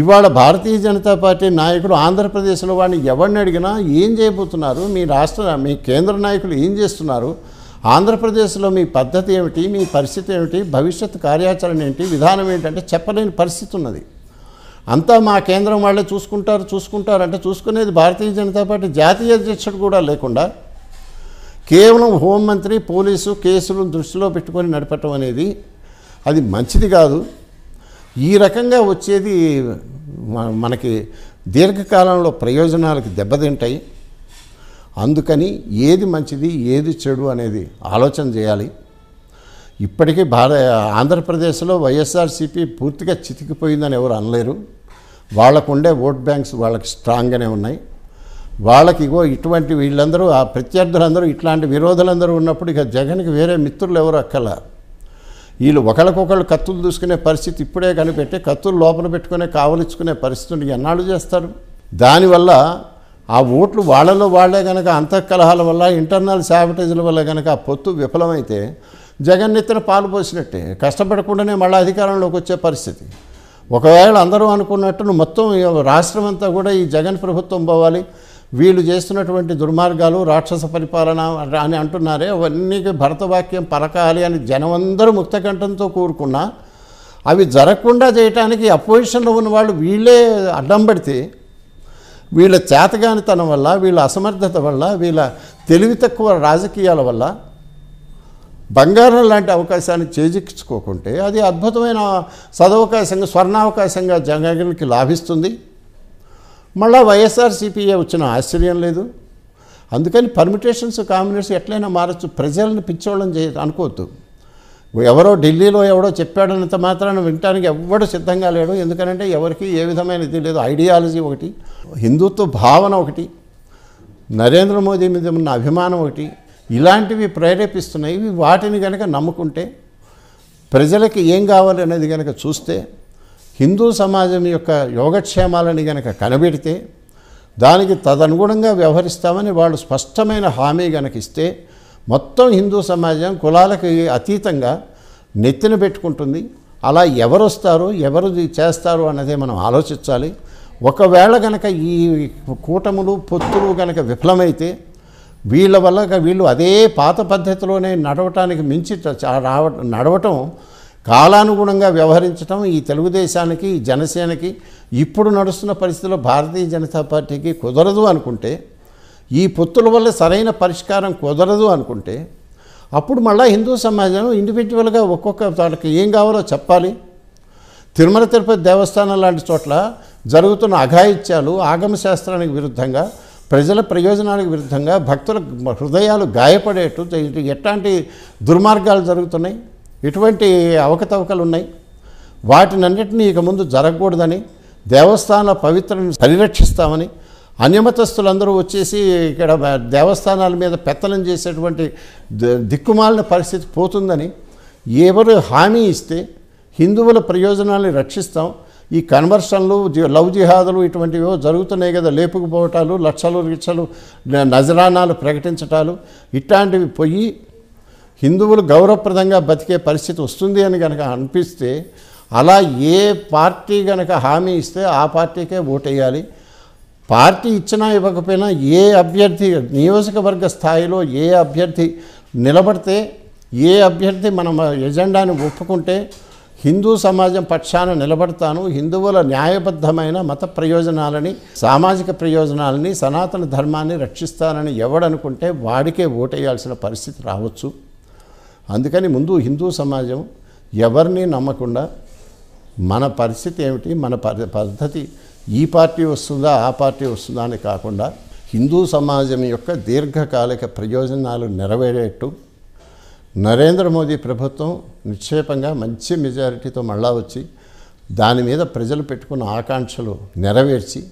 ఇవాళ భారతీయ జనతా పార్టీ నాయకుడు ఆంధ్రప్రదేశ్లో వాడిని ఎవరిని అడిగినా ఏం చేయబోతున్నారు మీ రాష్ట్ర మీ కేంద్ర నాయకులు ఏం చేస్తున్నారు ఆంధ్రప్రదేశ్లో మీ పద్ధతి ఏమిటి మీ పరిస్థితి ఏమిటి భవిష్యత్ కార్యాచరణ ఏంటి విధానం ఏంటంటే చెప్పలేని పరిస్థితి ఉన్నది అంతా మా కేంద్రం వాళ్ళే చూసుకుంటారు చూసుకుంటారు అంటే చూసుకునేది భారతీయ జనతా పార్టీ జాతీయ అధ్యక్షుడు కూడా లేకుండా కేవలం హోంమంత్రి పోలీసు కేసులను దృష్టిలో పెట్టుకొని నడపటం అనేది అది మంచిది కాదు ఈ రకంగా వచ్చేది మనకి దీర్ఘకాలంలో ప్రయోజనాలకు దెబ్బతింటాయి అందుకని ఏది మంచిది ఏది చెడు అనేది ఆలోచన చేయాలి ఇప్పటికీ భార ఆంధ్రప్రదేశ్లో వైఎస్ఆర్సీపీ పూర్తిగా చితికిపోయిందని ఎవరు అనలేరు ఉండే ఓట్ బ్యాంక్స్ వాళ్ళకి స్ట్రాంగ్గానే ఉన్నాయి వాళ్ళకి ఇగో ఇటువంటి వీళ్ళందరూ ఆ ప్రత్యర్థులందరూ ఇట్లాంటి విరోధులందరూ ఉన్నప్పుడు ఇక జగన్కి వేరే మిత్రులు ఎవరు అక్కల వీళ్ళు ఒకళ్ళకొకళ్ళు కత్తులు దూసుకునే పరిస్థితి ఇప్పుడే కనిపెట్టి కత్తులు లోపల పెట్టుకునే కావలిచ్చుకునే పరిస్థితి ఎన్నాళ్ళు చేస్తారు దానివల్ల ఆ ఓట్లు వాళ్ళలో వాళ్లే కనుక అంతఃకలహాల వల్ల ఇంటర్నల్ శాబిటైజ్ల వల్ల కనుక ఆ పొత్తు విఫలమైతే జగన్ నెత్తిన పాలు పోసినట్టే కష్టపడకుండానే మళ్ళీ అధికారంలోకి వచ్చే పరిస్థితి ఒకవేళ అందరూ అనుకున్నట్టు మొత్తం రాష్ట్రం అంతా కూడా ఈ జగన్ ప్రభుత్వం పోవాలి వీళ్ళు చేస్తున్నటువంటి దుర్మార్గాలు రాక్షస పరిపాలన అని అంటున్నారే అవన్నీ భరతవాక్యం పలకాలి అని జనమందరూ ముక్తకంఠంతో కూరుకున్నా అవి జరగకుండా చేయటానికి అపోజిషన్లో ఉన్న వాళ్ళు వీళ్ళే అడ్డం పడితే వీళ్ళ చేతగానితనం వల్ల వీళ్ళ అసమర్థత వల్ల వీళ్ళ తెలివి తక్కువ రాజకీయాల వల్ల బంగారం లాంటి అవకాశాన్ని చేజిక్కించుకోకుంటే అది అద్భుతమైన సదవకాశంగా స్వర్ణావకాశంగా జగన్కి లాభిస్తుంది మళ్ళా వైఎస్ఆర్సీపీఏ వచ్చిన ఆశ్చర్యం లేదు అందుకని పర్మిటేషన్స్ కాంబినేషన్ ఎట్లయినా మారచ్చు ప్రజలను పిచ్చోళ్ళని చేయ అనుకోవద్దు ఎవరో ఢిల్లీలో ఎవడో చెప్పాడన్నంత మాత్రాన వినటానికి ఎవ్వడు సిద్ధంగా లేడు ఎందుకనంటే ఎవరికి ఏ విధమైన ఇది లేదు ఐడియాలజీ ఒకటి హిందుత్వ భావన ఒకటి నరేంద్ర మోదీ మీద ఉన్న అభిమానం ఒకటి ఇలాంటివి ప్రేరేపిస్తున్నాయి వాటిని కనుక నమ్ముకుంటే ప్రజలకి ఏం కావాలి అనేది కనుక చూస్తే హిందూ సమాజం యొక్క యోగక్షేమాలని కనుక కనబెడితే దానికి తదనుగుణంగా వ్యవహరిస్తామని వాళ్ళు స్పష్టమైన హామీ కనుక ఇస్తే మొత్తం హిందూ సమాజం కులాలకి అతీతంగా నెత్తిన పెట్టుకుంటుంది అలా ఎవరు వస్తారు ఎవరు చేస్తారు అన్నదే మనం ఆలోచించాలి ఒకవేళ కనుక ఈ కూటములు పొత్తులు కనుక విఫలమైతే వీళ్ళ వల్ల వీళ్ళు అదే పాత పద్ధతిలోనే నడవటానికి మించి రావ నడవటం కాలానుగుణంగా వ్యవహరించడం ఈ తెలుగుదేశానికి ఈ జనసేనకి ఇప్పుడు నడుస్తున్న పరిస్థితిలో భారతీయ జనతా పార్టీకి కుదరదు అనుకుంటే ఈ పొత్తుల వల్ల సరైన పరిష్కారం కుదరదు అనుకుంటే అప్పుడు మళ్ళీ హిందూ సమాజం ఇండివిజువల్గా ఒక్కొక్క వాళ్ళకి ఏం కావాలో చెప్పాలి తిరుమల తిరుపతి దేవస్థానం లాంటి చోట్ల జరుగుతున్న అఘాయిత్యాలు ఆగమశాస్త్రానికి విరుద్ధంగా ప్రజల ప్రయోజనాలకు విరుద్ధంగా భక్తుల హృదయాలు గాయపడేట్టు ఎట్లాంటి దుర్మార్గాలు జరుగుతున్నాయి ఇటువంటి అవకతవకలు ఉన్నాయి వాటినన్నింటినీ ఇక ముందు జరగకూడదని దేవస్థాన పవిత్రను పరిరక్షిస్తామని అన్యమతస్తులందరూ వచ్చేసి ఇక్కడ దేవస్థానాల మీద పెత్తనం చేసేటువంటి దిక్కుమాలిన పరిస్థితి పోతుందని ఎవరు హామీ ఇస్తే హిందువుల ప్రయోజనాల్ని రక్షిస్తాం ఈ కన్వర్షన్లు లవ్ జిహాదులు ఇటువంటివో జరుగుతున్నాయి కదా లేపుకుపోవటాలు లక్షలు రిక్షలు నజరానాలు ప్రకటించటాలు ఇట్లాంటివి పోయి హిందువులు గౌరవప్రదంగా బతికే పరిస్థితి వస్తుంది అని కనుక అనిపిస్తే అలా ఏ పార్టీ కనుక హామీ ఇస్తే ఆ పార్టీకే ఓటేయాలి పార్టీ ఇచ్చినా ఇవ్వకపోయినా ఏ అభ్యర్థి నియోజకవర్గ స్థాయిలో ఏ అభ్యర్థి నిలబడితే ఏ అభ్యర్థి మనం ఎజెండాని ఒప్పుకుంటే హిందూ సమాజం పక్షాన నిలబడతాను హిందువుల న్యాయబద్ధమైన మత ప్రయోజనాలని సామాజిక ప్రయోజనాలని సనాతన ధర్మాన్ని రక్షిస్తానని ఎవడనుకుంటే వాడికే ఓటేయాల్సిన పరిస్థితి రావచ్చు అందుకని ముందు హిందూ సమాజం ఎవరిని నమ్మకుండా మన పరిస్థితి ఏమిటి మన పద్ధతి ఈ పార్టీ వస్తుందా ఆ పార్టీ వస్తుందా అని కాకుండా హిందూ సమాజం యొక్క దీర్ఘకాలిక ప్రయోజనాలు నెరవేరేట్టు నరేంద్ర మోదీ ప్రభుత్వం నిక్షేపంగా మంచి మెజారిటీతో మళ్ళా వచ్చి దాని మీద ప్రజలు పెట్టుకున్న ఆకాంక్షలు నెరవేర్చి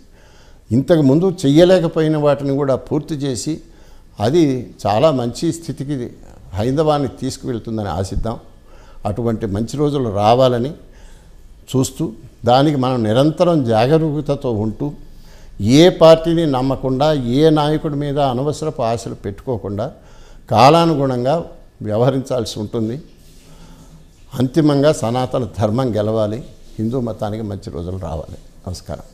ఇంతకు ముందు చెయ్యలేకపోయిన వాటిని కూడా పూర్తి చేసి అది చాలా మంచి స్థితికి హైందవాన్ని తీసుకువెళ్తుందని ఆశిద్దాం అటువంటి మంచి రోజులు రావాలని చూస్తూ దానికి మనం నిరంతరం జాగరూకతతో ఉంటూ ఏ పార్టీని నమ్మకుండా ఏ నాయకుడి మీద అనవసరపు ఆశలు పెట్టుకోకుండా కాలానుగుణంగా వ్యవహరించాల్సి ఉంటుంది అంతిమంగా సనాతన ధర్మం గెలవాలి హిందూ మతానికి మంచి రోజులు రావాలి నమస్కారం